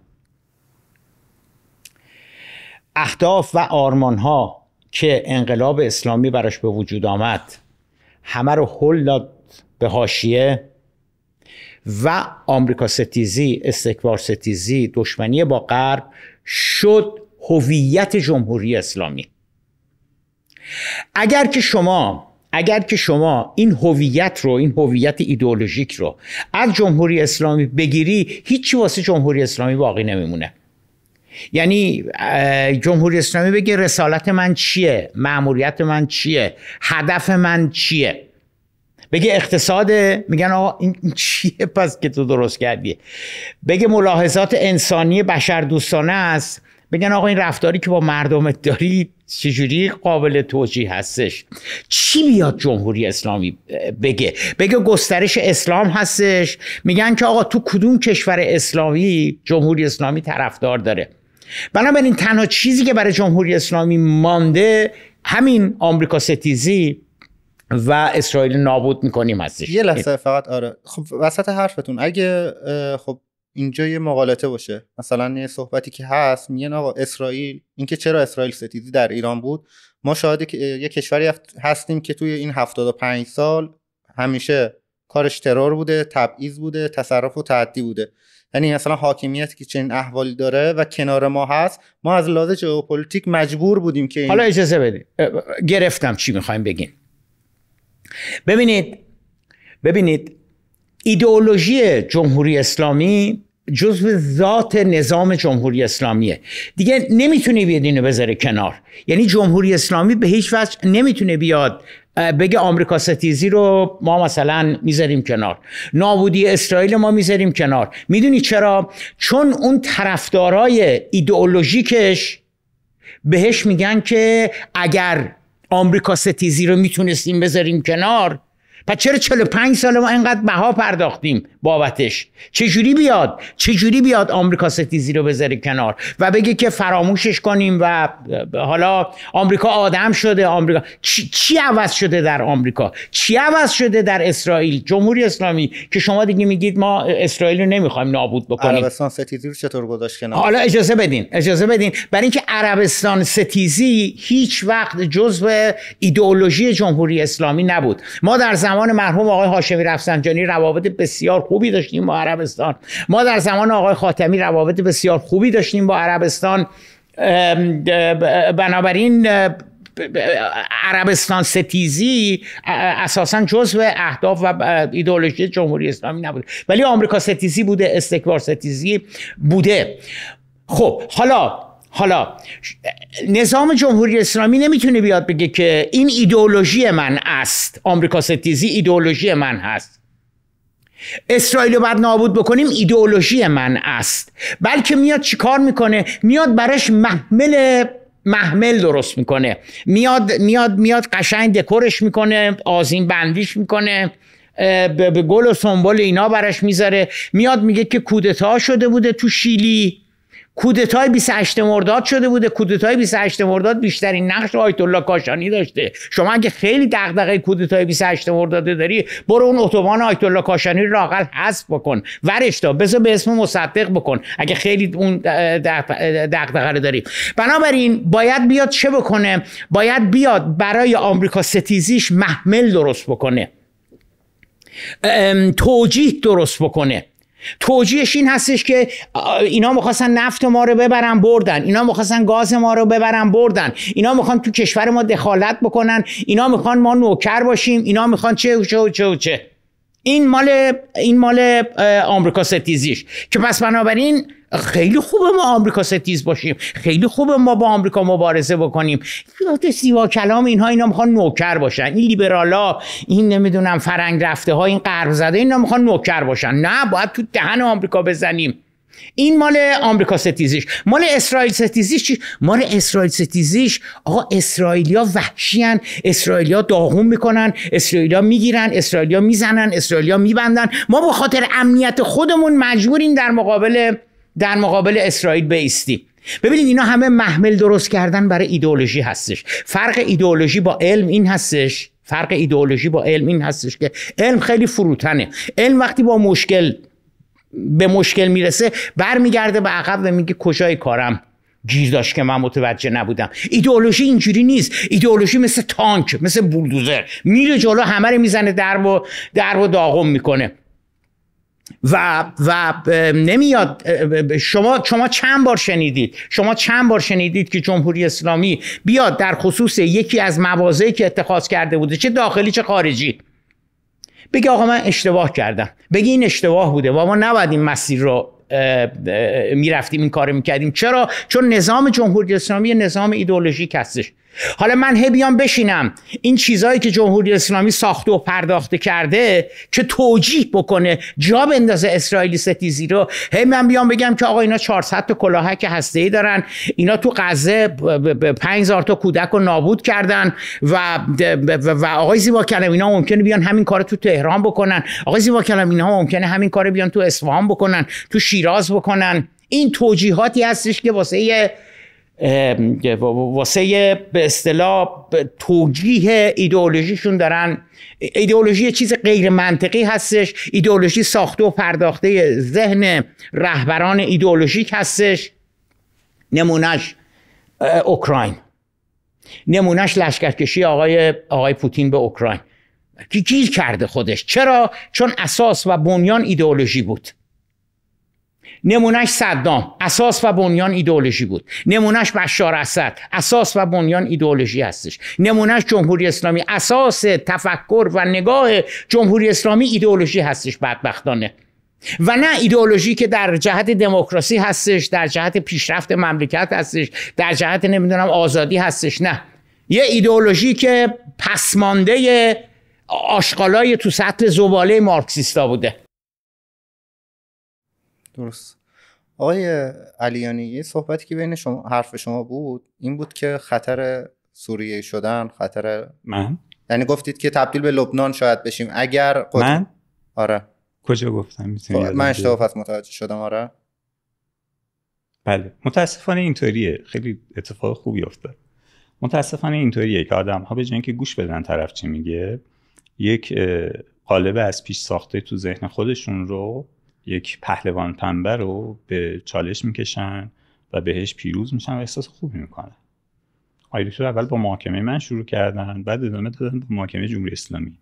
اهداف و آرمان ها که انقلاب اسلامی براش به وجود آمد همه رو هل داد به هاشیه و آمریکا ستیزی استکبار ستیزی دشمنی با غرب شد هویت جمهوری اسلامی اگر که شما اگر که شما این هویت رو این هویت ایدئولوژیک رو از جمهوری اسلامی بگیری هیچی واسه جمهوری اسلامی باقی نمیمونه یعنی جمهوری اسلامی بگه رسالت من چیه معموریت من چیه هدف من چیه بگه اقتصاد میگن آقا این چیه پس که تو درست کردی بگه ملاحظات انسانی بشر دوستانه است بگن آقا این رفتاری که با مردمت داری چجوری قابل توجیه هستش چی بیاد جمهوری اسلامی بگه بگه گسترش اسلام هستش میگن که آقا تو کدوم کشور اسلامی جمهوری اسلامی طرفدار داره بنابراین تنها چیزی که برای جمهوری اسلامی مانده همین آمریکا ستیزی و اسرائیل نابود میکنیم هستش یه لحظه فقط آره خب وسط حرفتون اگه خب اینجا یه مقالطه باشه مثلا یه صحبتی که هست میگن آقا اسرائیل اینکه چرا اسرائیل ستیزی در ایران بود ما شاهد یه کشوری هستیم که توی این 75 سال همیشه کارش ترور بوده تبعیض بوده تصرف و تعدی بوده یعنی مثلا حاکمیت که چنین احوالی داره و کنار ما هست ما از لحاظ ژئوپلیتیک مجبور بودیم که این... حالا اجازه بدید گرفتم چی میخوایم بگیم ببینید ببینید ایدئولوژی جمهوری اسلامی جزء ذات نظام جمهوری اسلامیه دیگه نمیتونه بیاد اینو بذاره کنار یعنی جمهوری اسلامی به هیچ وجه نمیتونه بیاد بگه آمریکا ستیزی رو ما مثلا میذاریم کنار نابودی اسرائیل ما میذاریم کنار میدونی چرا چون اون طرفدارای ایدئولوژیکش بهش میگن که اگر آمریکا ستیزی رو میتونستیم بذاریم کنار پس چرا 45 سال ما اینقدر بها پرداختیم بابتش چجوری بیاد چجوری بیاد آمریکا ستیزی رو بذاره کنار و بگه که فراموشش کنیم و حالا آمریکا آدم شده آمریکا چی،, چی عوض شده در آمریکا چی عوض شده در اسرائیل جمهوری اسلامی که شما دیگه میگید ما اسرائیل رو نمیخوایم نابود بکنیم عربستان ستیزی رو چطور گذاشت کنار حالا اجازه بدین اجازه بدین برای اینکه عربستان ستیزی هیچ وقت جزء ایدئولوژی جمهوری اسلامی نبود ما در زمان مرحوم آقای هاشمی رفسنجانی روابط بسیار خوبی داشتیم با عربستان ما در زمان آقای خاتمی روابط بسیار خوبی داشتیم با عربستان بنابراین عربستان ستیزی اساسا جزو اهداف و ایدولوژی جمهوری اسلامی نبوده ولی آمریکا ستیزی بوده استکبار ستیزی بوده خب حالا حالا نظام جمهوری اسلامی نمیتونه بیاد بگه که این ایدئولوژی من است آمریکا ستیزی ایدئولوژی من هست اسرائیل رو بعد نابود بکنیم ایدئولوژی من است بلکه میاد چیکار میکنه میاد برش محمل محمل درست میکنه میاد میاد میاد قشنگ دکورش میکنه آزین بندیش میکنه به گل و سنبل اینا برش میذاره میاد میگه که کودتا شده بوده تو شیلی کودتای 28 مرداد شده بوده کودتای 28 مرداد بیشترین نقش آیت الله کاشانی داشته شما اگه خیلی دغدغه کودتای 28 مرداد داری برو اون اتوبان آیت الله کاشانی رو اقل حذف بکن ورش تا به اسم مصدق بکن اگه خیلی اون داری بنابراین باید بیاد چه بکنه باید بیاد برای آمریکا ستیزیش محمل درست بکنه توجیه درست بکنه توجیهش این هستش که اینا میخواستن نفت ما رو ببرن بردن اینا میخواستن گاز ما رو ببرن بردن اینا میخوان تو کشور ما دخالت بکنن اینا میخوان ما نوکر باشیم اینا میخوان چه چه چه چه این مال این مال آمریکا ستیزیش که پس بنابراین خیلی خوبه ما آمریکا ستیز باشیم خیلی خوبه ما با آمریکا مبارزه بکنیم سیوا کلام اینها اینا میخوان نوکر باشن این لیبرالا این نمیدونم فرنگ رفته ها این قرب زده اینا میخوان نوکر باشن نه باید تو دهن آمریکا بزنیم این مال آمریکا ستیزیش مال اسرائیل ستیزیش چی؟ مال اسرائیل ستیزیش آقا اسرائیلیا وحشیان اسرائیلیا داغون میکنن اسرائیلیا میگیرن اسرائیلیا میزنن اسرائیلیا میبندن ما به خاطر امنیت خودمون مجبوریم در مقابل در مقابل اسرائیل بیستی ببینید اینا همه محمل درست کردن برای ایدئولوژی هستش فرق ایدئولوژی با علم این هستش فرق ایدئولوژی با علم این هستش که علم خیلی فروتنه علم وقتی با مشکل به مشکل میرسه برمیگرده به عقب و میگه کجای کارم گیر داشت که من متوجه نبودم ایدئولوژی اینجوری نیست ایدئولوژی مثل تانک مثل بولدوزر میره جلو همه رو میزنه در و و داغم میکنه و و نمیاد شما شما چند بار شنیدید شما چند بار شنیدید که جمهوری اسلامی بیاد در خصوص یکی از موازه که اتخاذ کرده بوده چه داخلی چه خارجی بگی آقا من اشتباه کردم بگی این اشتباه بوده و ما نباید این مسیر رو میرفتیم این کار میکردیم چرا چون نظام جمهوری اسلامی نظام ایدولوژیک هستش حالا من هی بیام بشینم این چیزهایی که جمهوری اسلامی ساخته و پرداخته کرده که توجیه بکنه جا بندازه اسرائیلی ستیزی رو هی من بیام بگم که آقا اینا 400 تا کلاهک هسته‌ای دارن اینا تو غزه 5000 تا کودک رو نابود کردن و و آقای زیبا کلم اینا ممکنه بیان همین کار تو تهران بکنن آقای زیبا کلم اینا ممکنه همین کار بیان تو اصفهان بکنن تو شیراز بکنن این توجیهاتی هستش که واسه واسه به اصطلاح توجیه ایدئولوژیشون دارن ایدئولوژی چیز غیر منطقی هستش ایدئولوژی ساخته و پرداخته ذهن رهبران ایدئولوژیک هستش نمونهش اوکراین نمونهش لشکرکشی آقای آقای پوتین به اوکراین که گیر کرده خودش چرا چون اساس و بنیان ایدئولوژی بود نمونهش صدام اساس و بنیان ایدئولوژی بود نمونهش بشار اسد اساس و بنیان ایدئولوژی هستش نمونهش جمهوری اسلامی اساس تفکر و نگاه جمهوری اسلامی ایدئولوژی هستش بدبختانه و نه ایدئولوژی که در جهت دموکراسی هستش در جهت پیشرفت مملکت هستش در جهت نمیدونم آزادی هستش نه یه ایدئولوژی که پسمانده آشقالای تو سطح زباله مارکسیستا بوده درست آقای علیانی یه صحبتی که بین شما حرف شما بود این بود که خطر سوریه شدن خطر من یعنی گفتید که تبدیل به لبنان شاید بشیم اگر من آره کجا گفتم خب، من اشتباه پس متوجه شدم آره بله متاسفانه اینطوریه خیلی اتفاق خوبی افتاد متاسفانه اینطوریه که آدم ها به اینکه گوش بدن طرف چی میگه یک قالب از پیش ساخته تو ذهن خودشون رو یک پهلوان پنبه رو به چالش میکشن و بهش پیروز میشن و احساس خوبی میکنن آی دکتر اول با محاکمه من شروع کردن بعد ادامه دادن با محاکمه جمهوری اسلامی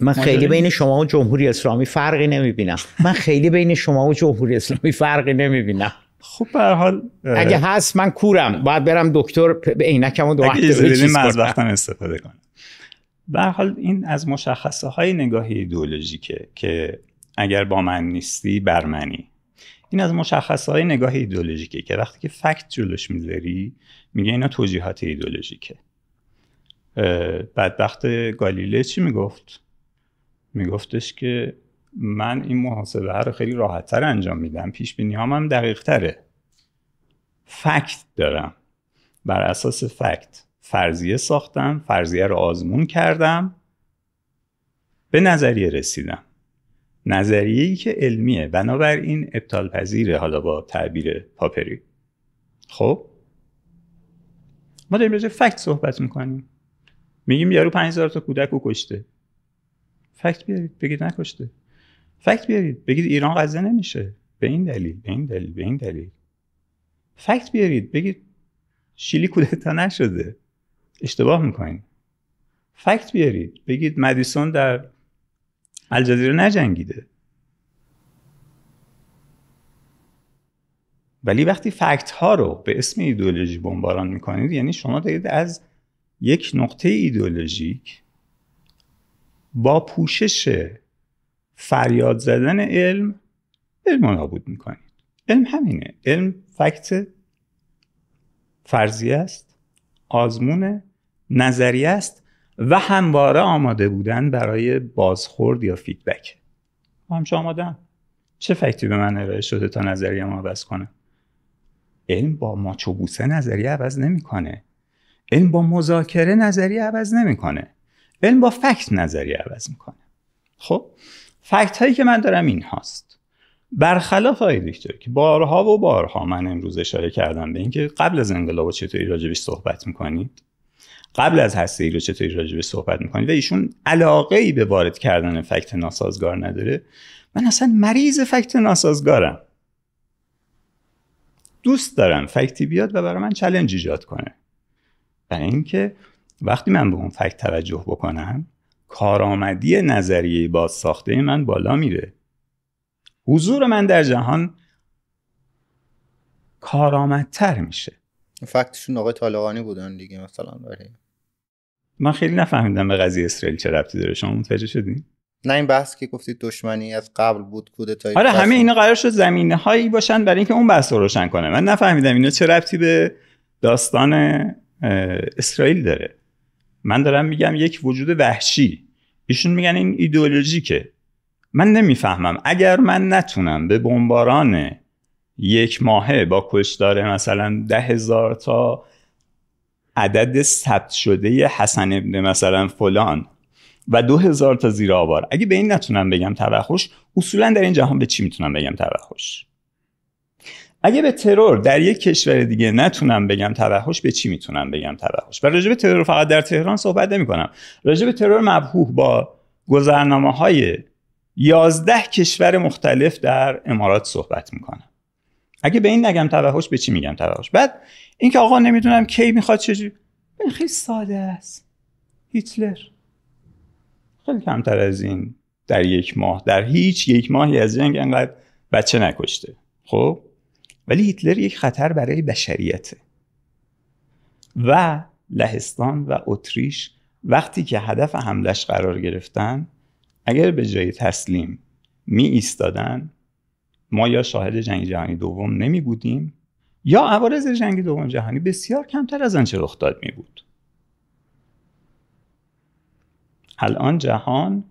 من خیلی بین شما و جمهوری اسلامی فرقی نمیبینم من خیلی بین شما و جمهوری اسلامی فرقی نمیبینم خب به حال اگه هست من کورم باید برم دکتر به دو اگه از وقتم استفاده کنم به حال این از مشخصه های نگاه ایدئولوژیکه که اگر با من نیستی بر منی این از مشخصه های نگاه ایدئولوژیکه که وقتی که فکت جلوش میذاری میگه اینا توجیهات ایدئولوژیکه بدبخت گالیله چی میگفت میگفتش که من این محاسبه رو خیلی راحتتر انجام میدم پیش بینی هم دقیق تره فکت دارم بر اساس فکت فرضیه ساختم فرضیه رو آزمون کردم به نظریه رسیدم نظریه ای که علمیه بنابراین ابطال پذیره حالا با تعبیر پاپری خب ما داریم راجع فکت صحبت میکنیم میگیم یارو 5000 تا کودک رو کشته فکت بیارید بگید نکشته فکت بیارید بگید ایران غزه نمیشه به این دلیل به این دلیل به این دلیل فکت بیارید بگید شیلی کودتا نشده اشتباه میکنید فکت بیارید بگید مدیسون در الجزیره نجنگیده ولی وقتی فکت ها رو به اسم ایدولوژی بمباران میکنید یعنی شما دارید از یک نقطه ایدولوژیک با پوشش فریاد زدن علم علم نابود میکنید علم همینه علم فکت فرضی است آزمونه نظریه است و همواره آماده بودن برای بازخورد یا فیدبک همش آمادم چه فکتی به من ارائه شده تا ما عوض کنه؟ علم با ماچو بوسه نظریه عوض نمیکنه علم با مذاکره نظریه عوض نمیکنه علم با فکت نظریه عوض میکنه خب فکت هایی که من دارم این هاست برخلاف های دکتر که بارها و بارها من امروز اشاره کردم به اینکه قبل از انقلاب چطوری راجبش صحبت میکنید قبل از هسته ای رو چطوری راجع صحبت میکنید و ایشون علاقه ای به وارد کردن فکت ناسازگار نداره من اصلا مریض فکت ناسازگارم دوست دارم فکتی بیاد و برای من چلنج ایجاد کنه برای اینکه وقتی من به اون فکت توجه بکنم کارآمدی نظریه باز ساخته من بالا میره حضور من در جهان کارآمدتر میشه فکتشون آقای طالقانی بودن دیگه مثلا برای من خیلی نفهمیدم به قضیه اسرائیل چه ربطی داره شما متوجه شدین نه این بحث که گفتید دشمنی از قبل بود تا. آره همه اینا قرار شد زمینه هایی باشن برای اینکه اون بحث رو روشن کنه من نفهمیدم اینا چه ربطی به داستان اسرائیل داره من دارم میگم یک وجود وحشی ایشون میگن این ایدئولوژیکه من نمیفهمم اگر من نتونم به بمباران یک ماهه با کشدار مثلا ده هزار تا عدد ثبت شده حسن ابن مثلا فلان و دو هزار تا زیر آوار اگه به این نتونم بگم توخش اصولا در این جهان به چی میتونم بگم توخش اگه به ترور در یک کشور دیگه نتونم بگم توحش به چی میتونم بگم توحش و راجب ترور فقط در تهران صحبت نمی کنم راجب ترور مبهوه با گذرنامه های 11 کشور مختلف در امارات صحبت میکنم اگه به این نگم توحش به چی میگم توحش بعد اینکه آقا نمیدونم کی میخواد چجوری خیلی ساده است هیتلر خیلی کمتر از این در یک ماه در هیچ یک ماهی از جنگ انقدر بچه نکشته خب ولی هیتلر یک خطر برای بشریته و لهستان و اتریش وقتی که هدف حملش قرار گرفتن اگر به جای تسلیم می ایستادن ما یا شاهد جنگ جهانی دوم نمی بودیم یا عوارض جنگ دوم جهانی بسیار کمتر از آنچه رخ داد می بود الان جهان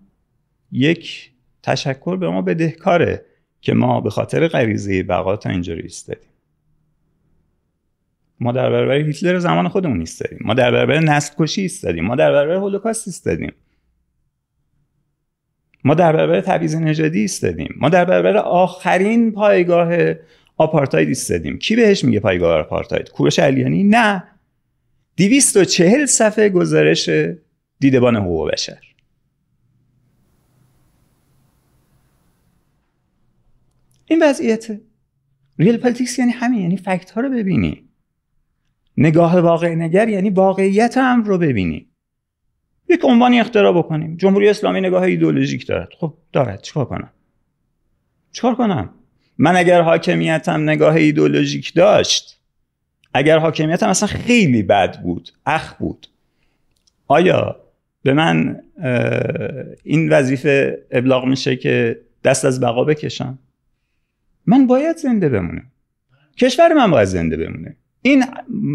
یک تشکر به ما بدهکاره که ما به خاطر غریزه بقا تا اینجوری ایستادیم ما در برابر هیتلر زمان خودمون ایستادیم ما در برابر نسل کشی ایستادیم ما در برابر هولوکاست ایستادیم ما در برابر تبعیض نژادی ایستادیم ما در برابر آخرین پایگاه آپارتاید ایستادیم کی بهش میگه پایگاه آپارتاید کوروش علیانی نه 240 صفحه گزارش دیدبان حقوق بشر این وضعیت ریل پلیتیکس یعنی همین یعنی فکت ها رو ببینی نگاه واقع نگر یعنی واقعیت هم رو ببینی یک عنوانی اختراع بکنیم جمهوری اسلامی نگاه ایدولوژیک دارد خب دارد چیکار کنم چیکار کنم من اگر حاکمیتم نگاه ایدولوژیک داشت اگر حاکمیتم اصلا خیلی بد بود اخ بود آیا به من این وظیفه ابلاغ میشه که دست از بقا بکشم من باید زنده بمونم کشور من باید زنده بمونه این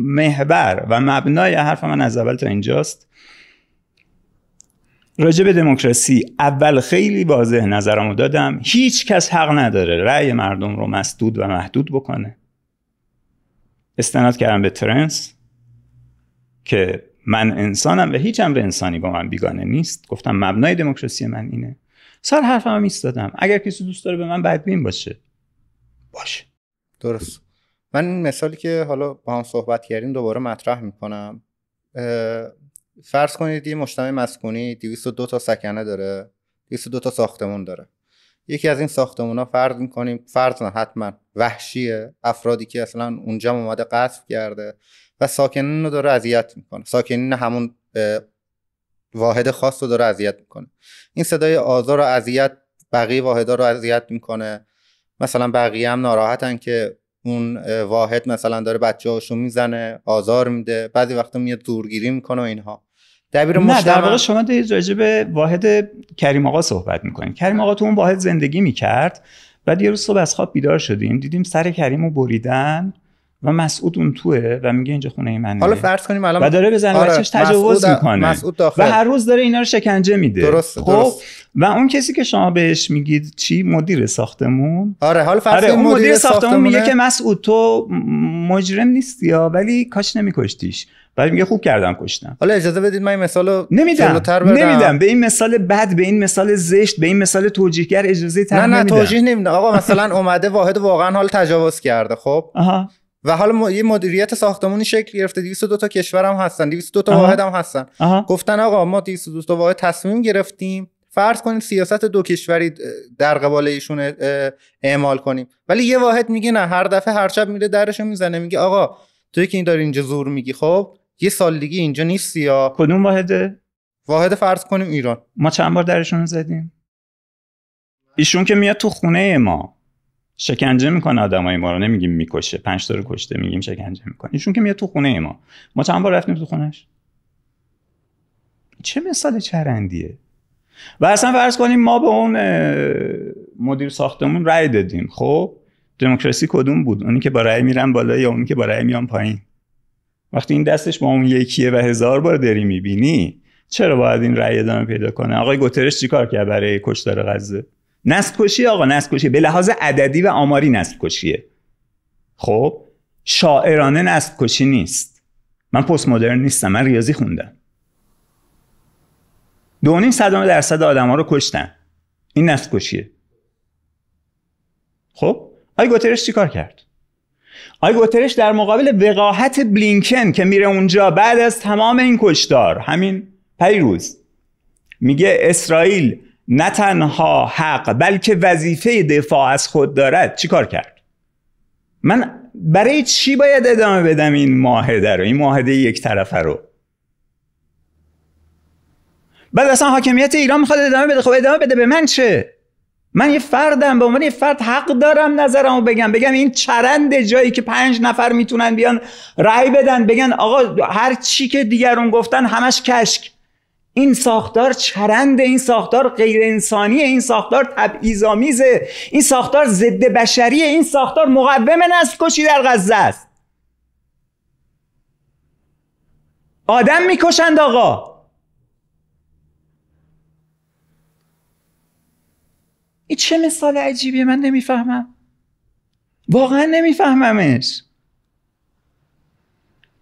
محور و مبنای حرف من از اول تا اینجاست راجع به دموکراسی اول خیلی واضح نظرمو دادم هیچ کس حق نداره رأی مردم رو مسدود و محدود بکنه استناد کردم به ترنس که من انسانم و هیچ امر انسانی با من بیگانه نیست گفتم مبنای دموکراسی من اینه سر حرفم ایستادم اگر کسی دوست داره به من بدبین باشه باشه درست من این مثالی که حالا با هم صحبت کردیم دوباره مطرح میکنم فرض کنید یه مجتمع مسکونی 202 تا سکنه داره 202 تا ساختمون داره یکی از این ساختمون ها فرض میکنیم فرض نه حتما وحشیه افرادی که اصلا اونجا اومده قصف کرده و ساکنین رو داره اذیت میکنه ساکنین همون واحد خاص رو داره اذیت میکنه این صدای آزار و اذیت بقیه واحدا رو اذیت میکنه مثلا بقیه هم ناراحتن که اون واحد مثلا داره بچه هاشو میزنه آزار میده بعضی وقتا میاد دورگیری میکنه و اینها دبیر نه در واقع شما دارید راجع به واحد کریم آقا صحبت میکنیم کریم آقا تو اون واحد زندگی میکرد بعد یه روز صبح از خواب بیدار شدیم دیدیم سر کریم رو بریدن و مسعود اون توه و میگه اینجا خونه ای منه حالا فرض کنیم الان و داره بزنه آره. بچهش تجاوز میکنه و هر روز داره اینا رو شکنجه میده درست خب، و اون کسی که شما بهش میگید چی مدیر ساختمون آره حال آره اون مدیر, مدیر ساختمون, میگه که مسعود تو مجرم نیستی یا ولی کاش نمیکشتیش بعد میگه خوب کردم کشتم حالا اجازه بدید من این مثالو نمیدم نمیدم به این مثال بد به این مثال زشت به این مثال توجیهگر اجازه تر نه نه توجیه نمیدم آقا مثلا اومده واحد واقعا حال تجاوز کرده خب آها. و حالا م... یه مدیریت ساختمانی شکل گرفته 202 تا کشورم هستن 202 تا واحدم هستن آها. گفتن آقا ما 202 تا واحد تصمیم گرفتیم فرض کنید سیاست دو کشوری در قبال ایشون اعمال کنیم ولی یه واحد میگه نه هر دفعه هر شب میره درشو میزنه میگه آقا توی که این داری اینجا زور میگی خب یه سال دیگه اینجا نیستی یا کدوم واحده واحد فرض کنیم ایران ما چند بار درشون زدیم ایشون که میاد تو خونه ما شکنجه میکنه آدمای ما رو نمیگیم میکشه پنج تا کشته میگیم شکنجه میکنه ایشون که میاد تو خونه ما ما چند بار رفتیم تو خونش چه مثال چرندیه و اصلا فرض کنیم ما به اون مدیر ساختمون رأی دادیم خب دموکراسی کدوم بود اونی که با رأی میرن بالا یا اونی که با رأی میان پایین وقتی این دستش با اون یکیه و هزار بار داری میبینی چرا باید این رأی ادامه پیدا کنه آقای گوترش چیکار کرد برای کشدار غزه نسل کشی آقا نسل کشی به لحاظ عددی و آماری نسل کشیه خب شاعرانه نسل کشی نیست من پست مدرن نیستم من ریاضی خوندم دونین صدام درصد آدم ها رو کشتن این نسل کشیه خب آی گوترش کار کرد آی گوترش در مقابل وقاحت بلینکن که میره اونجا بعد از تمام این کشتار همین پیروز میگه اسرائیل نه تنها حق بلکه وظیفه دفاع از خود دارد چیکار کرد من برای چی باید ادامه بدم این معاهده رو این معاهده یک طرفه رو بعد اصلا حاکمیت ایران میخواد ادامه بده خب ادامه بده به من چه من یه فردم به عنوان یه فرد حق دارم نظرمو بگم بگم این چرند جایی که پنج نفر میتونن بیان رأی بدن بگن آقا هر چی که دیگرون گفتن همش کشک این ساختار چرند این ساختار غیر انسانی این ساختار تبعیض‌آمیز این ساختار ضد بشری این ساختار مقوم نسل کشی در غزه است آدم میکشند آقا این چه مثال عجیبیه من نمیفهمم واقعا نمیفهممش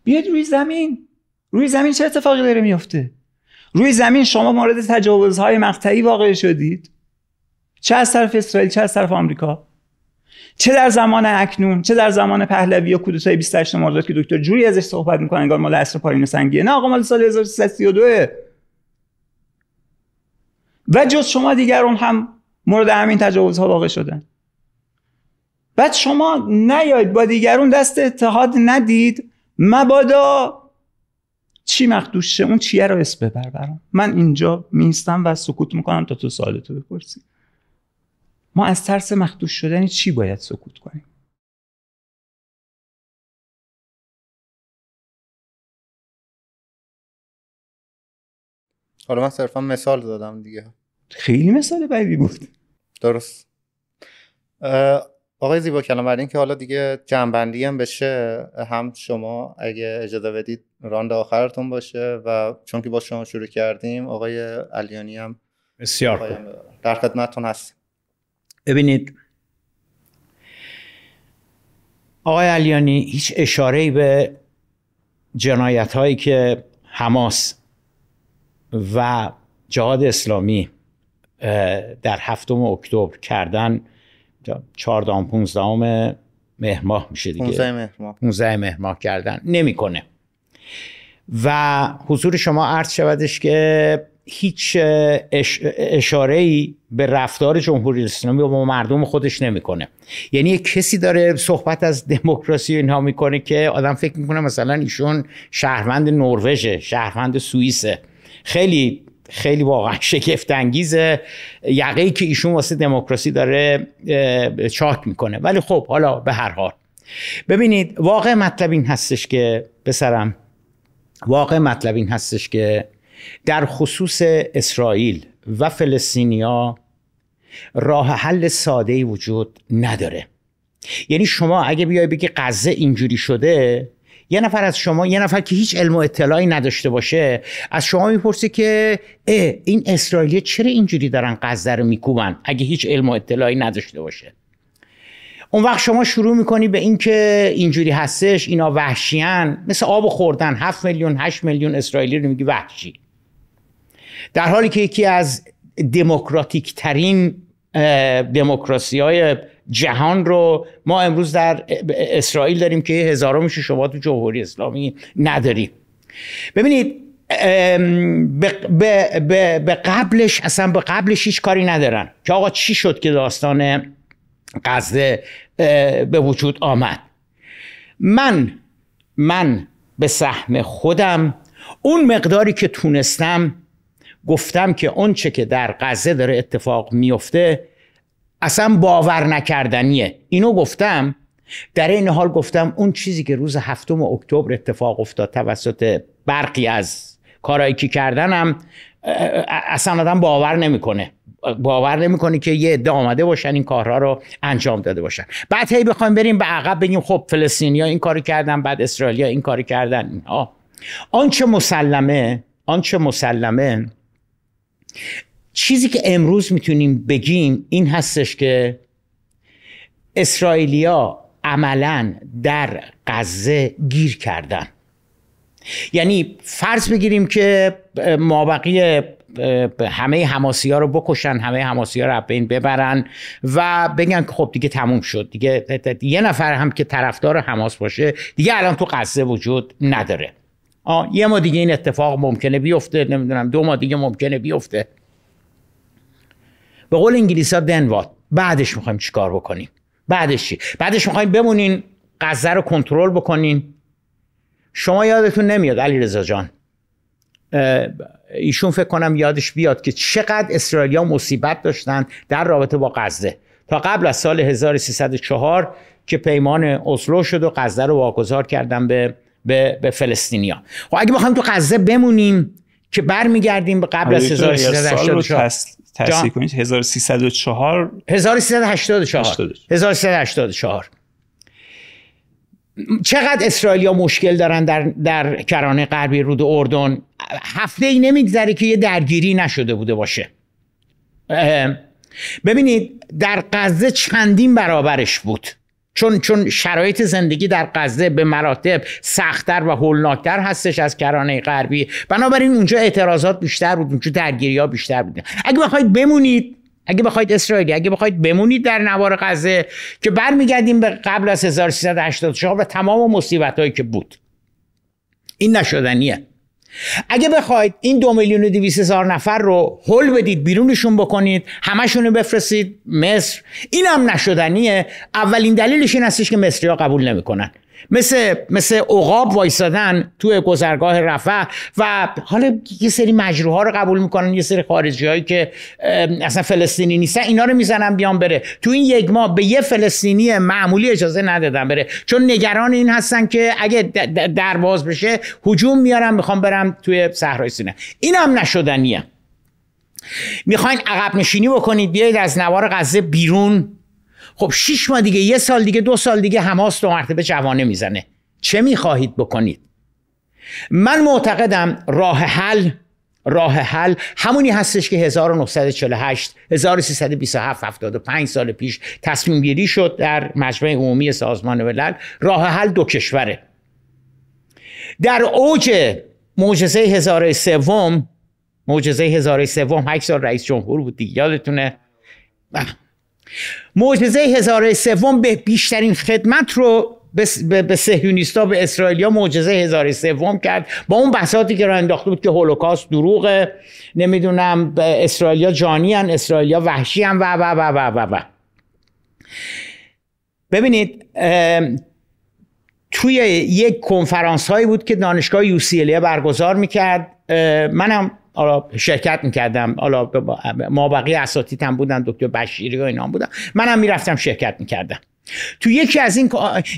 بیاید روی زمین روی زمین چه اتفاقی داره میفته روی زمین شما مورد تجاوزهای مقطعی واقع شدید چه از طرف اسرائیل چه از طرف آمریکا چه در زمان اکنون چه در زمان پهلوی یا کودتای 28 مرداد که دکتر جوری ازش صحبت میکنه انگار مال عصر پارین سنگیه نه آقا مال سال 1332 و جز شما دیگران هم مورد همین ها واقع شدن بعد شما نیاید با دیگرون دست اتحاد ندید مبادا چی مخدوش شه اون چیه رو اسم ببر برام من اینجا میستم و سکوت میکنم تا تو سوالتو بپرسی ما از ترس مخدوش شدن چی باید سکوت کنیم حالا من صرفا مثال دادم دیگه خیلی مثال بدی بود درست آقای زیبا کلام بر اینکه حالا دیگه جنبندی هم بشه هم شما اگه اجازه بدید راند آخرتون باشه و چون که با شما شروع کردیم آقای علیانی هم بسیار در خدمتتون هست. ببینید آقای علیانی هیچ اشاره به جنایت هایی که حماس و جهاد اسلامی در هفتم اکتبر کردن چهاردهم 15 مهر ماه میشه دیگه 15 مهر ماه 15 کردن نمیکنه و حضور شما عرض شودش که هیچ اشاره ای به رفتار جمهوری اسلامی با مردم خودش نمیکنه یعنی کسی داره صحبت از دموکراسی اینها میکنه که آدم فکر میکنه مثلا ایشون شهروند نروژه، شهروند سوئیسه خیلی خیلی واقعا *laughs* شگفت انگیزه یقه که ایشون واسه دموکراسی داره چاک میکنه ولی خب حالا به هر حال ببینید واقع مطلب این هستش که بسرم واقع مطلب این هستش که در خصوص اسرائیل و فلسطینیا راه حل ساده وجود نداره یعنی شما اگه بیای بگی غزه اینجوری شده یه نفر از شما یه نفر که هیچ علم و اطلاعی نداشته باشه از شما میپرسه که این اسرائیلی چرا اینجوری دارن غزه رو میکوبن اگه هیچ علم و اطلاعی نداشته باشه اون وقت شما شروع میکنی به اینکه اینجوری هستش اینا وحشیان مثل آب خوردن 7 میلیون 8 میلیون اسرائیلی رو میگی وحشی در حالی که یکی از دموکراتیک ترین دموکراسی های جهان رو ما امروز در اسرائیل داریم که هزارمش شما تو جمهوری اسلامی نداریم ببینید به قبلش اصلا به قبلش هیچ کاری ندارن که آقا چی شد که داستان قزه به وجود آمد من من به سهم خودم اون مقداری که تونستم گفتم که اون چه که در غزه داره اتفاق میفته اصلا باور نکردنیه اینو گفتم در این حال گفتم اون چیزی که روز هفتم اکتبر اتفاق افتاد توسط برقی از کارایی که کردنم اصلا آدم باور نمیکنه باور نمیکنه که یه عده آمده باشن این کارها رو انجام داده باشن بعد هی بخوایم بریم به عقب بگیم خب فلسطینیا این کاری کردن بعد اسرائیلیا این کاری کردن آه. آنچه مسلمه آنچه مسلمه چیزی که امروز میتونیم بگیم این هستش که اسرائیلیا عملا در غزه گیر کردن یعنی فرض بگیریم که مابقی همه هماسی ها رو بکشن همه هماسی ها رو بین ببرن و بگن که خب دیگه تموم شد دیگه یه نفر هم که طرفدار حماس باشه دیگه الان تو غزه وجود نداره یه ما دیگه این اتفاق ممکنه بیفته نمیدونم دو ما دیگه ممکنه بیفته به قول انگلیسی ها بعدش میخوایم چیکار بکنیم بعدش چی بعدش میخوایم بمونین غزه رو کنترل بکنین شما یادتون نمیاد علی جان ایشون فکر کنم یادش بیاد که چقدر اسرائیلیا مصیبت داشتن در رابطه با غزه تا قبل از سال 1304 که پیمان اسلو شد و غزه رو واگذار کردن به به, به فلسطینیا خب اگه بخوایم تو غزه بمونیم که برمیگردیم به قبل از تاثیر کنید 1304 1384 1384 چقدر اسرائیلیا مشکل دارن در, در کرانه غربی رود اردن هفته ای نمیگذره که یه درگیری نشده بوده باشه ببینید در غزه چندین برابرش بود چون چون شرایط زندگی در غزه به مراتب سختتر و هولناکتر هستش از کرانه غربی بنابراین اونجا اعتراضات بیشتر بود اونجا درگیری ها بیشتر بود اگه بخواید بمونید اگه بخواید اسرائیلی اگه بخواید بمونید در نوار غزه که برمیگردیم به قبل از 1384 و تمام مصیبت هایی که بود این نشدنیه اگه بخواید این دو میلیون و هزار نفر رو حل بدید بیرونشون بکنید همشون رو بفرستید مصر این هم نشدنیه اولین دلیلش این هستش که مصری ها قبول نمیکنن مثل مثل عقاب وایستادن تو گذرگاه رفح و حالا یه سری ها رو قبول میکنن یه سری خارجی هایی که اصلا فلسطینی نیستن اینا رو میزنن بیان بره تو این یک ماه به یه فلسطینی معمولی اجازه ندادن بره چون نگران این هستن که اگه درواز بشه هجوم میارن میخوام برم توی صحرای سینه این هم نشدنیه میخواین عقب نشینی بکنید بیایید از نوار غزه بیرون خب شیش ماه دیگه یه سال دیگه دو سال دیگه حماس دو مرتبه جوانه میزنه چه میخواهید بکنید من معتقدم راه حل راه حل همونی هستش که 1948 1327 75 سال پیش تصمیم گیری شد در مجمع عمومی سازمان ملل راه حل دو کشوره در اوج معجزه هزاره سوم معجزه هزاره سوم 8 سال رئیس جمهور بود دیگه یادتونه بله. معجزه هزاره سوم به بیشترین خدمت رو به سهیونیستا به اسرائیلیا معجزه هزاره سوم کرد با اون بساتی که را انداخته بود که هولوکاست دروغه نمیدونم اسرائیلیا جانی هن اسرائیلیا وحشی هن و و و و و و ببینید توی یک کنفرانس هایی بود که دانشگاه یو برگزار میکرد منم حالا شرکت میکردم حالا ما بقیه اساتید هم بودن دکتر بشیری و اینا هم بودن منم میرفتم شرکت میکردم تو یکی از این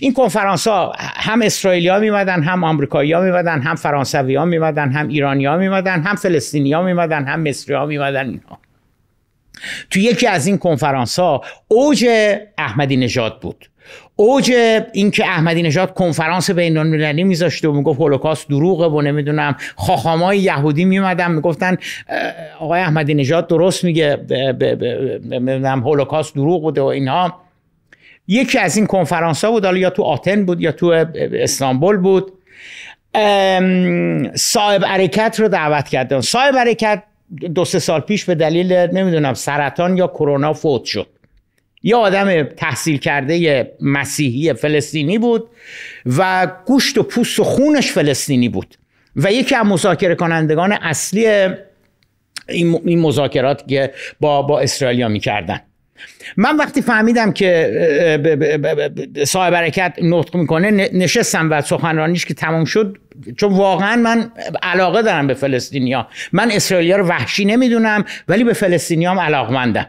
این کنفرانس ها هم اسرائیلیا میمدن هم آمریکایی ها هم فرانسوی ها هم ایرانی ها هم فلسطینی ها هم مصری ها میمدن تو یکی از این کنفرانس ها اوج احمدی نژاد بود اوج اینکه احمدی نژاد کنفرانس بین المللی میذاشته و میگفت هولوکاست دروغه و نمیدونم خاخامای یهودی میومدن میگفتن آقای احمدی نژاد درست میگه نمیدونم هولوکاست دروغ بوده و اینها یکی از این کنفرانس ها بود حالا یا تو آتن بود یا تو استانبول بود صاحب حرکت رو دعوت کردن صاحب حرکت دو سه سال پیش به دلیل نمیدونم سرطان یا کرونا فوت شد یه آدم تحصیل کرده مسیحی فلسطینی بود و گوشت و پوست و خونش فلسطینی بود و یکی از مذاکره کنندگان اصلی این مذاکرات که با, با اسرائیلیا میکردن من وقتی فهمیدم که صاحب برکت نطق میکنه نشستم و سخنرانیش که تمام شد چون واقعا من علاقه دارم به فلسطینیا من اسرائیلیا رو وحشی نمیدونم ولی به فلسطینیام هم علاقمندم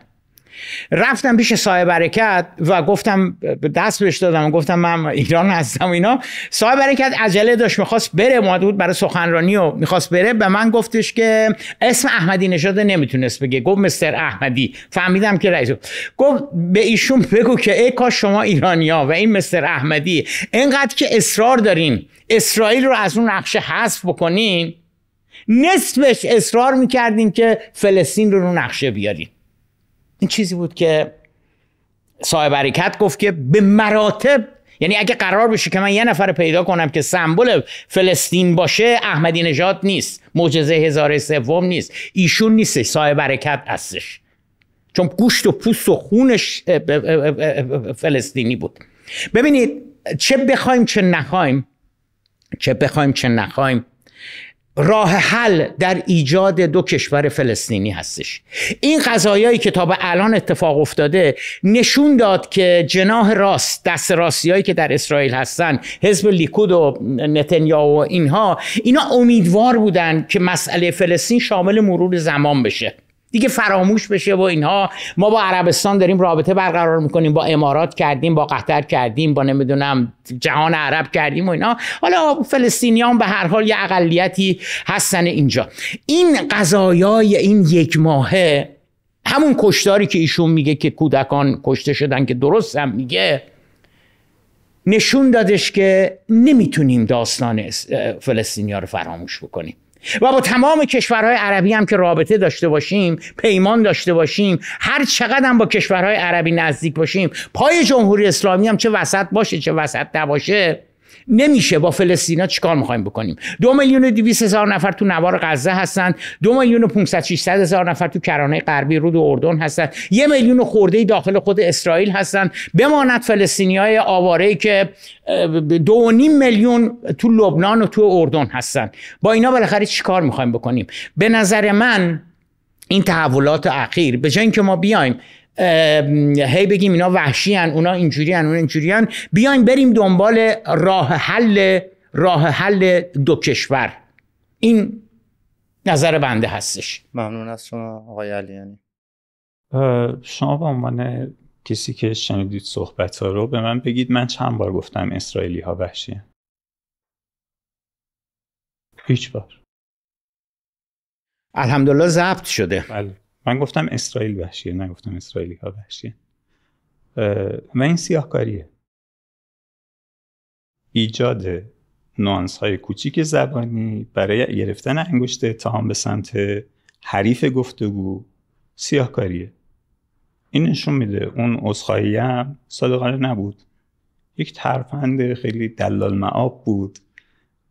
رفتم پیش صاحب برکت و گفتم دست بهش دادم و گفتم من ایران هستم اینا صاحب برکت عجله داشت میخواست بره ما بود برای سخنرانی و میخواست بره به من گفتش که اسم احمدی نژاد نمیتونست بگه گفت مستر احمدی فهمیدم که رئیس گفت به ایشون بگو که ای کاش شما ایرانیا و این مستر احمدی اینقدر که اصرار دارین اسرائیل رو از اون نقشه حذف بکنین نصفش اصرار میکردیم که فلسطین رو رو نقشه بیارین این چیزی بود که صاحب حرکت گفت که به مراتب یعنی اگه قرار بشه که من یه نفر پیدا کنم که سمبل فلسطین باشه احمدی نژاد نیست معجزه هزار سوم نیست ایشون نیستش صاحب برکت هستش چون گوشت و پوست و خونش فلسطینی بود ببینید چه بخوایم چه نخوایم چه بخوایم چه نخوایم راه حل در ایجاد دو کشور فلسطینی هستش این قضایایی که تا به الان اتفاق افتاده نشون داد که جناه راست دست راستیایی که در اسرائیل هستن حزب لیکود و نتنیاهو و اینها اینا امیدوار بودن که مسئله فلسطین شامل مرور زمان بشه دیگه فراموش بشه و اینها ما با عربستان داریم رابطه برقرار میکنیم با امارات کردیم با قطر کردیم با نمیدونم جهان عرب کردیم و اینا حالا فلسطینیان به هر حال یه اقلیتی هستن اینجا این قضایای این یک ماهه همون کشداری که ایشون میگه که کودکان کشته شدن که درست هم میگه نشون دادش که نمیتونیم داستان فلسطینیا رو فراموش بکنیم و با تمام کشورهای عربی هم که رابطه داشته باشیم پیمان داشته باشیم هر چقدر هم با کشورهای عربی نزدیک باشیم پای جمهوری اسلامی هم چه وسط باشه چه وسط نباشه نمیشه با فلسطینا چیکار میخوایم بکنیم دو میلیون و دویست هزار نفر تو نوار غزه هستن دو میلیون و 500 هزار نفر تو کرانه غربی رود و اردن هستن یه میلیون خورده داخل خود اسرائیل هستن بماند فلسطینی های آواره که دو و نیم میلیون تو لبنان و تو اردن هستن با اینا بالاخره چیکار میخوایم بکنیم به نظر من این تحولات اخیر به جای اینکه ما بیایم هی بگیم اینا وحشی هن اونا اینجوری هن اونا اینجوری هن بیایم بریم دنبال راه حل راه حل دو کشور این نظر بنده هستش ممنون از شما آقای علیانی یعنی. شما به عنوان کسی که شنیدید صحبت ها رو به من بگید من چند بار گفتم اسرائیلی ها وحشی هن. هیچ بار الحمدلله ضبط شده بله. من گفتم اسرائیل وحشیه نگفتم اسرائیلی ها وحشیه و این سیاهکاریه ایجاد نوانس های کوچیک زبانی برای گرفتن انگشت اتهام به سمت حریف گفتگو سیاهکاریه این نشون میده اون اصخایی هم صادقانه نبود یک ترفند خیلی دلال معاب بود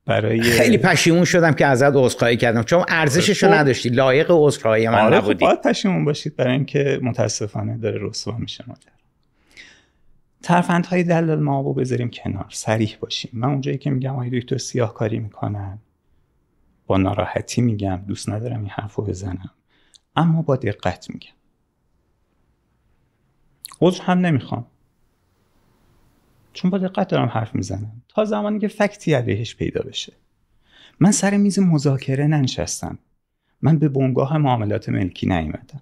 برای خیلی پشیمون شدم که ازت عذرخواهی کردم چون ارزشش رو خب. نداشتی لایق عذرخواهی من آره خب، نبودی باید پشیمون باشید برای اینکه متاسفانه داره رسوا میشه ترفند ترفندهای دلال ما رو بذاریم کنار سریح باشیم من اونجایی که میگم آی دکتر سیاه کاری میکنن با ناراحتی میگم دوست ندارم این حرف رو بزنم اما با دقت میگم عذر هم نمیخوام چون با دقت دارم حرف میزنم تا زمانی که فکتی علیهش پیدا بشه من سر میز مذاکره ننشستم من به بنگاه معاملات ملکی نیومدم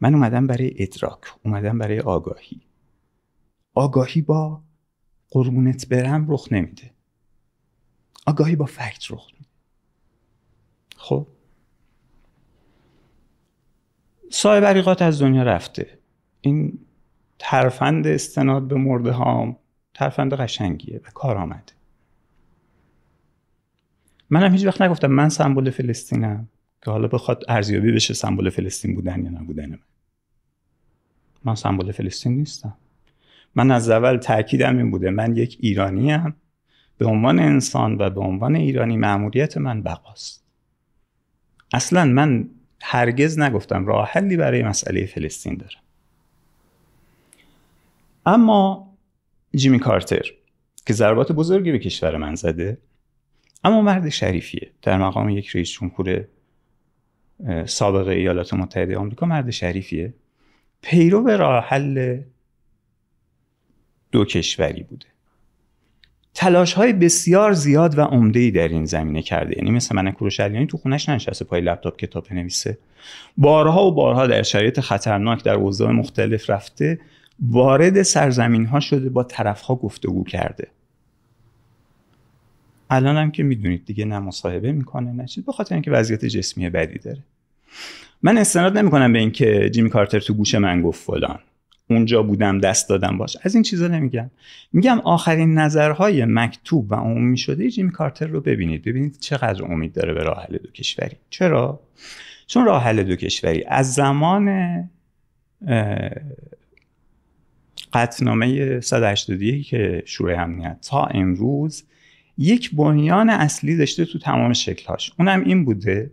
من اومدم برای ادراک اومدم برای آگاهی آگاهی با قربونت برم رخ نمیده آگاهی با فکت رخ میده خب صاحب از دنیا رفته این ترفند استناد به مرده هام ترفند قشنگیه و کار آمده منم هیچ وقت نگفتم من سمبل فلسطینم که حالا بخواد ارزیابی بشه سمبل فلسطین بودن یا نبودن من من سمبل فلسطین نیستم من از اول تاکیدم این بوده من یک ایرانی هم، به عنوان انسان و به عنوان ایرانی معمولیت من بقاست اصلا من هرگز نگفتم راه حلی برای مسئله فلسطین دارم اما جیمی کارتر که ضربات بزرگی به کشور من زده اما مرد شریفیه در مقام یک رئیس جمهور سابق ایالات متحده آمریکا مرد شریفیه پیرو به راه حل دو کشوری بوده تلاش های بسیار زیاد و عمده ای در این زمینه کرده یعنی مثل من علیانی تو خونش ننشسته پای لپتاپ کتاب بنویسه بارها و بارها در شرایط خطرناک در اوضاع مختلف رفته وارد سرزمین ها شده با طرف ها گفتگو کرده الان هم که میدونید دیگه نه مصاحبه میکنه نه چیز به خاطر اینکه وضعیت جسمی بدی داره من استناد نمیکنم به اینکه جیمی کارتر تو گوش من گفت فلان اونجا بودم دست دادم باش از این چیزا نمیگم میگم آخرین نظرهای مکتوب و عمومی شده جیمی کارتر رو ببینید ببینید چقدر امید داره به راه دو کشوری چرا چون راه دو کشوری از زمان قطنامه 181 که شورای امنیت تا امروز یک بنیان اصلی داشته تو تمام شکلهاش اونم این بوده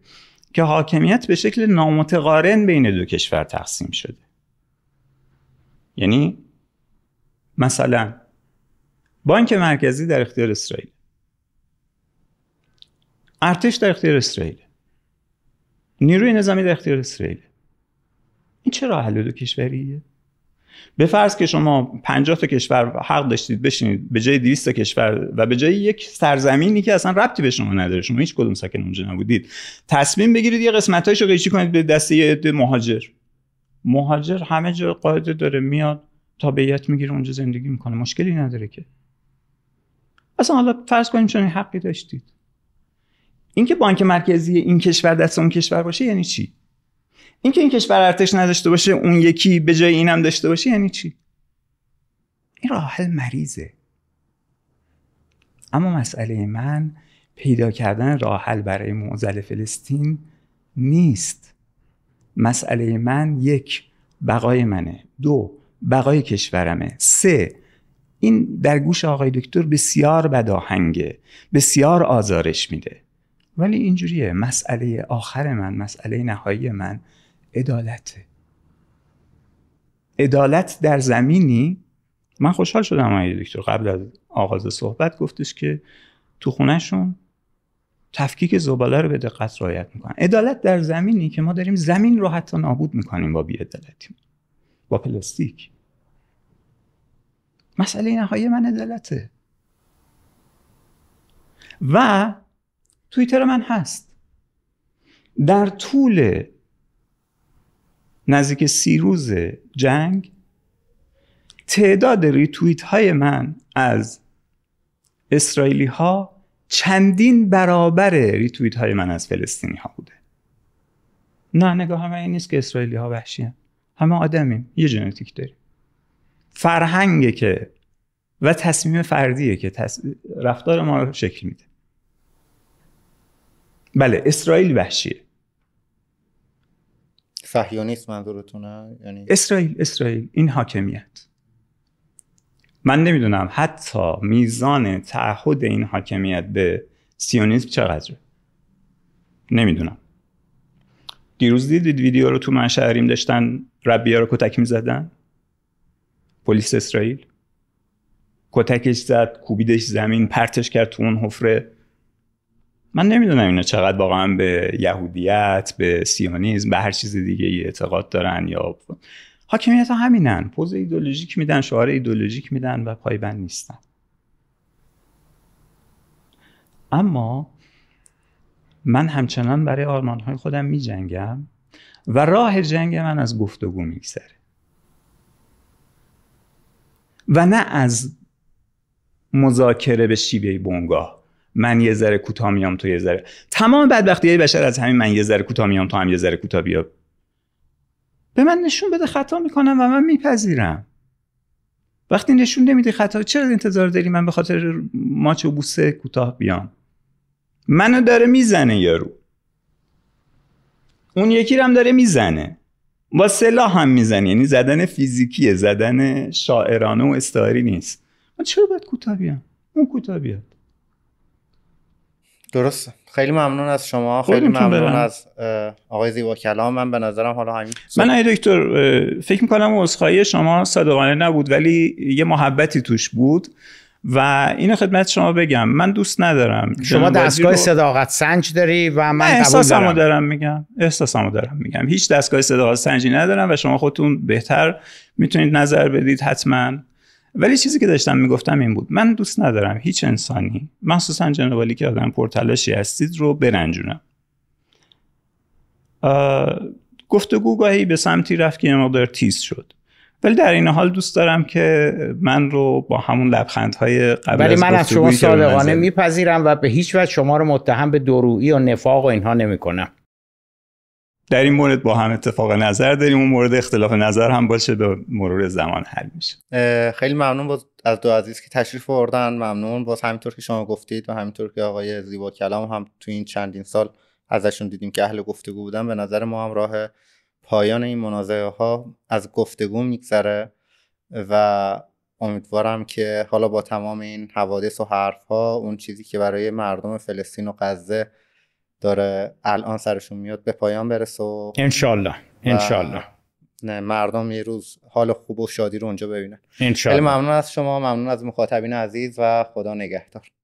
که حاکمیت به شکل نامتقارن بین دو کشور تقسیم شده یعنی مثلا بانک مرکزی در اختیار اسرائیل ارتش در اختیار اسرائیل نیروی نظامی در اختیار اسرائیل این چرا حل دو کشوریه به فرض که شما 50 تا کشور حق داشتید بشینید به جای 200 تا کشور و به جای یک سرزمینی که اصلا ربطی به شما نداره شما هیچ کدوم ساکن اونجا نبودید تصمیم بگیرید یه قسمتایشو قیچی کنید به دسته مهاجر مهاجر همه جا قاعده داره میاد تابعیت میگیره اونجا زندگی میکنه مشکلی نداره که اصلا حالا فرض کنیم شما حقی داشتید اینکه بانک مرکزی این کشور دست اون کشور باشه یعنی چی اینکه این کشور ارتش نداشته باشه اون یکی به جای اینم داشته باشه یعنی چی این راحل حل مریضه اما مسئله من پیدا کردن راحل برای معضل فلسطین نیست مسئله من یک بقای منه دو بقای کشورمه سه این در گوش آقای دکتر بسیار بداهنگه بسیار آزارش میده ولی اینجوریه مسئله آخر من مسئله نهایی من عدالته عدالت در زمینی من خوشحال شدم آقای دکتر قبل از آغاز صحبت گفتش که تو خونهشون تفکیک زباله رو به دقت رعایت میکنن عدالت در زمینی که ما داریم زمین رو حتی نابود میکنیم با بیعدالتی با پلاستیک مسئله نهایی من عدالته و تویتر من هست در طول نزدیک سی روز جنگ تعداد ریتویت های من از اسرائیلی ها چندین برابر ریتویت های من از فلسطینی ها بوده نه نگاه همه این نیست که اسرائیلی ها وحشی هم. همه آدمیم یه ژنتیک داریم فرهنگه که و تصمیم فردیه که رفتار ما رو شکل میده بله اسرائیل وحشیه صهیونیست منظورتونه یعنی اسرائیل اسرائیل این حاکمیت من نمیدونم حتی میزان تعهد این حاکمیت به سیونیسم چقدره نمیدونم دیروز دیدید ویدیو رو تو شهریم داشتن ربیه رو کتک میزدن پلیس اسرائیل کتکش زد کوبیدش زمین پرتش کرد تو اون حفره من نمیدونم اینا چقدر واقعا به یهودیت به سیونیزم به هر چیز دیگه اعتقاد دارن یا حاکمیت ها همینن پوز ایدولوژیک میدن شعار ایدولوژیک میدن و پایبند نیستن اما من همچنان برای آرمان های خودم می جنگم و راه جنگ من از گفتگو میگذره و نه از مذاکره به شیوه بنگاه من یه ذره کوتاه میام تو یه ذره تمام بدبختی های بشر از همین من یه ذره کوتاه میام تو هم یه ذره کوتاه بیا به من نشون بده خطا میکنم و من میپذیرم وقتی نشون نمیده خطا چرا انتظار داری من به خاطر ماچ و بوسه کوتاه بیام منو داره میزنه یارو اون یکی رو هم داره میزنه با سلاح هم میزنه یعنی زدن فیزیکیه زدن شاعرانه و استعاری نیست من چرا باید کوتاه بیام اون کوتاه درست خیلی ممنون از شما خیلی ممنون برم. از آقای زیبا کلام من به نظرم حالا همین من ای دکتر فکر میکنم اصخایی شما صادقانه نبود ولی یه محبتی توش بود و اینو خدمت شما بگم من دوست ندارم شما دستگاه رو... صداقت سنج داری و من احساسمو دارم. دارم میگم احساسمو دارم میگم هیچ دستگاه صداقت سنجی ندارم و شما خودتون بهتر میتونید نظر بدید حتماً ولی چیزی که داشتم میگفتم این بود من دوست ندارم هیچ انسانی مخصوصا جنبالی که آدم پرتلاشی هستید رو برنجونم گفتگو گاهی به سمتی رفت که یه مقدار تیز شد ولی در این حال دوست دارم که من رو با همون لبخندهای قبل ولی من از شما صادقانه میپذیرم و به هیچ وجه شما رو متهم به درویی و نفاق و اینها نمیکنم در این مورد با هم اتفاق نظر داریم اون مورد اختلاف نظر هم باشه به مرور زمان حل میشه خیلی ممنون باز از دو عزیز که تشریف آوردن ممنون باز همینطور که شما گفتید و همینطور که آقای زیبا کلام هم تو این چندین سال ازشون دیدیم که اهل گفتگو بودن به نظر ما هم راه پایان این منازعه ها از گفتگو میگذره و امیدوارم که حالا با تمام این حوادث و حرف ها اون چیزی که برای مردم فلسطین و غزه داره الان سرشون میاد به پایان برسه و انشالله انشالله نه مردم یه روز حال خوب و شادی رو اونجا ببینن انشالله. خیلی ممنون از شما ممنون از مخاطبین عزیز و خدا نگهدار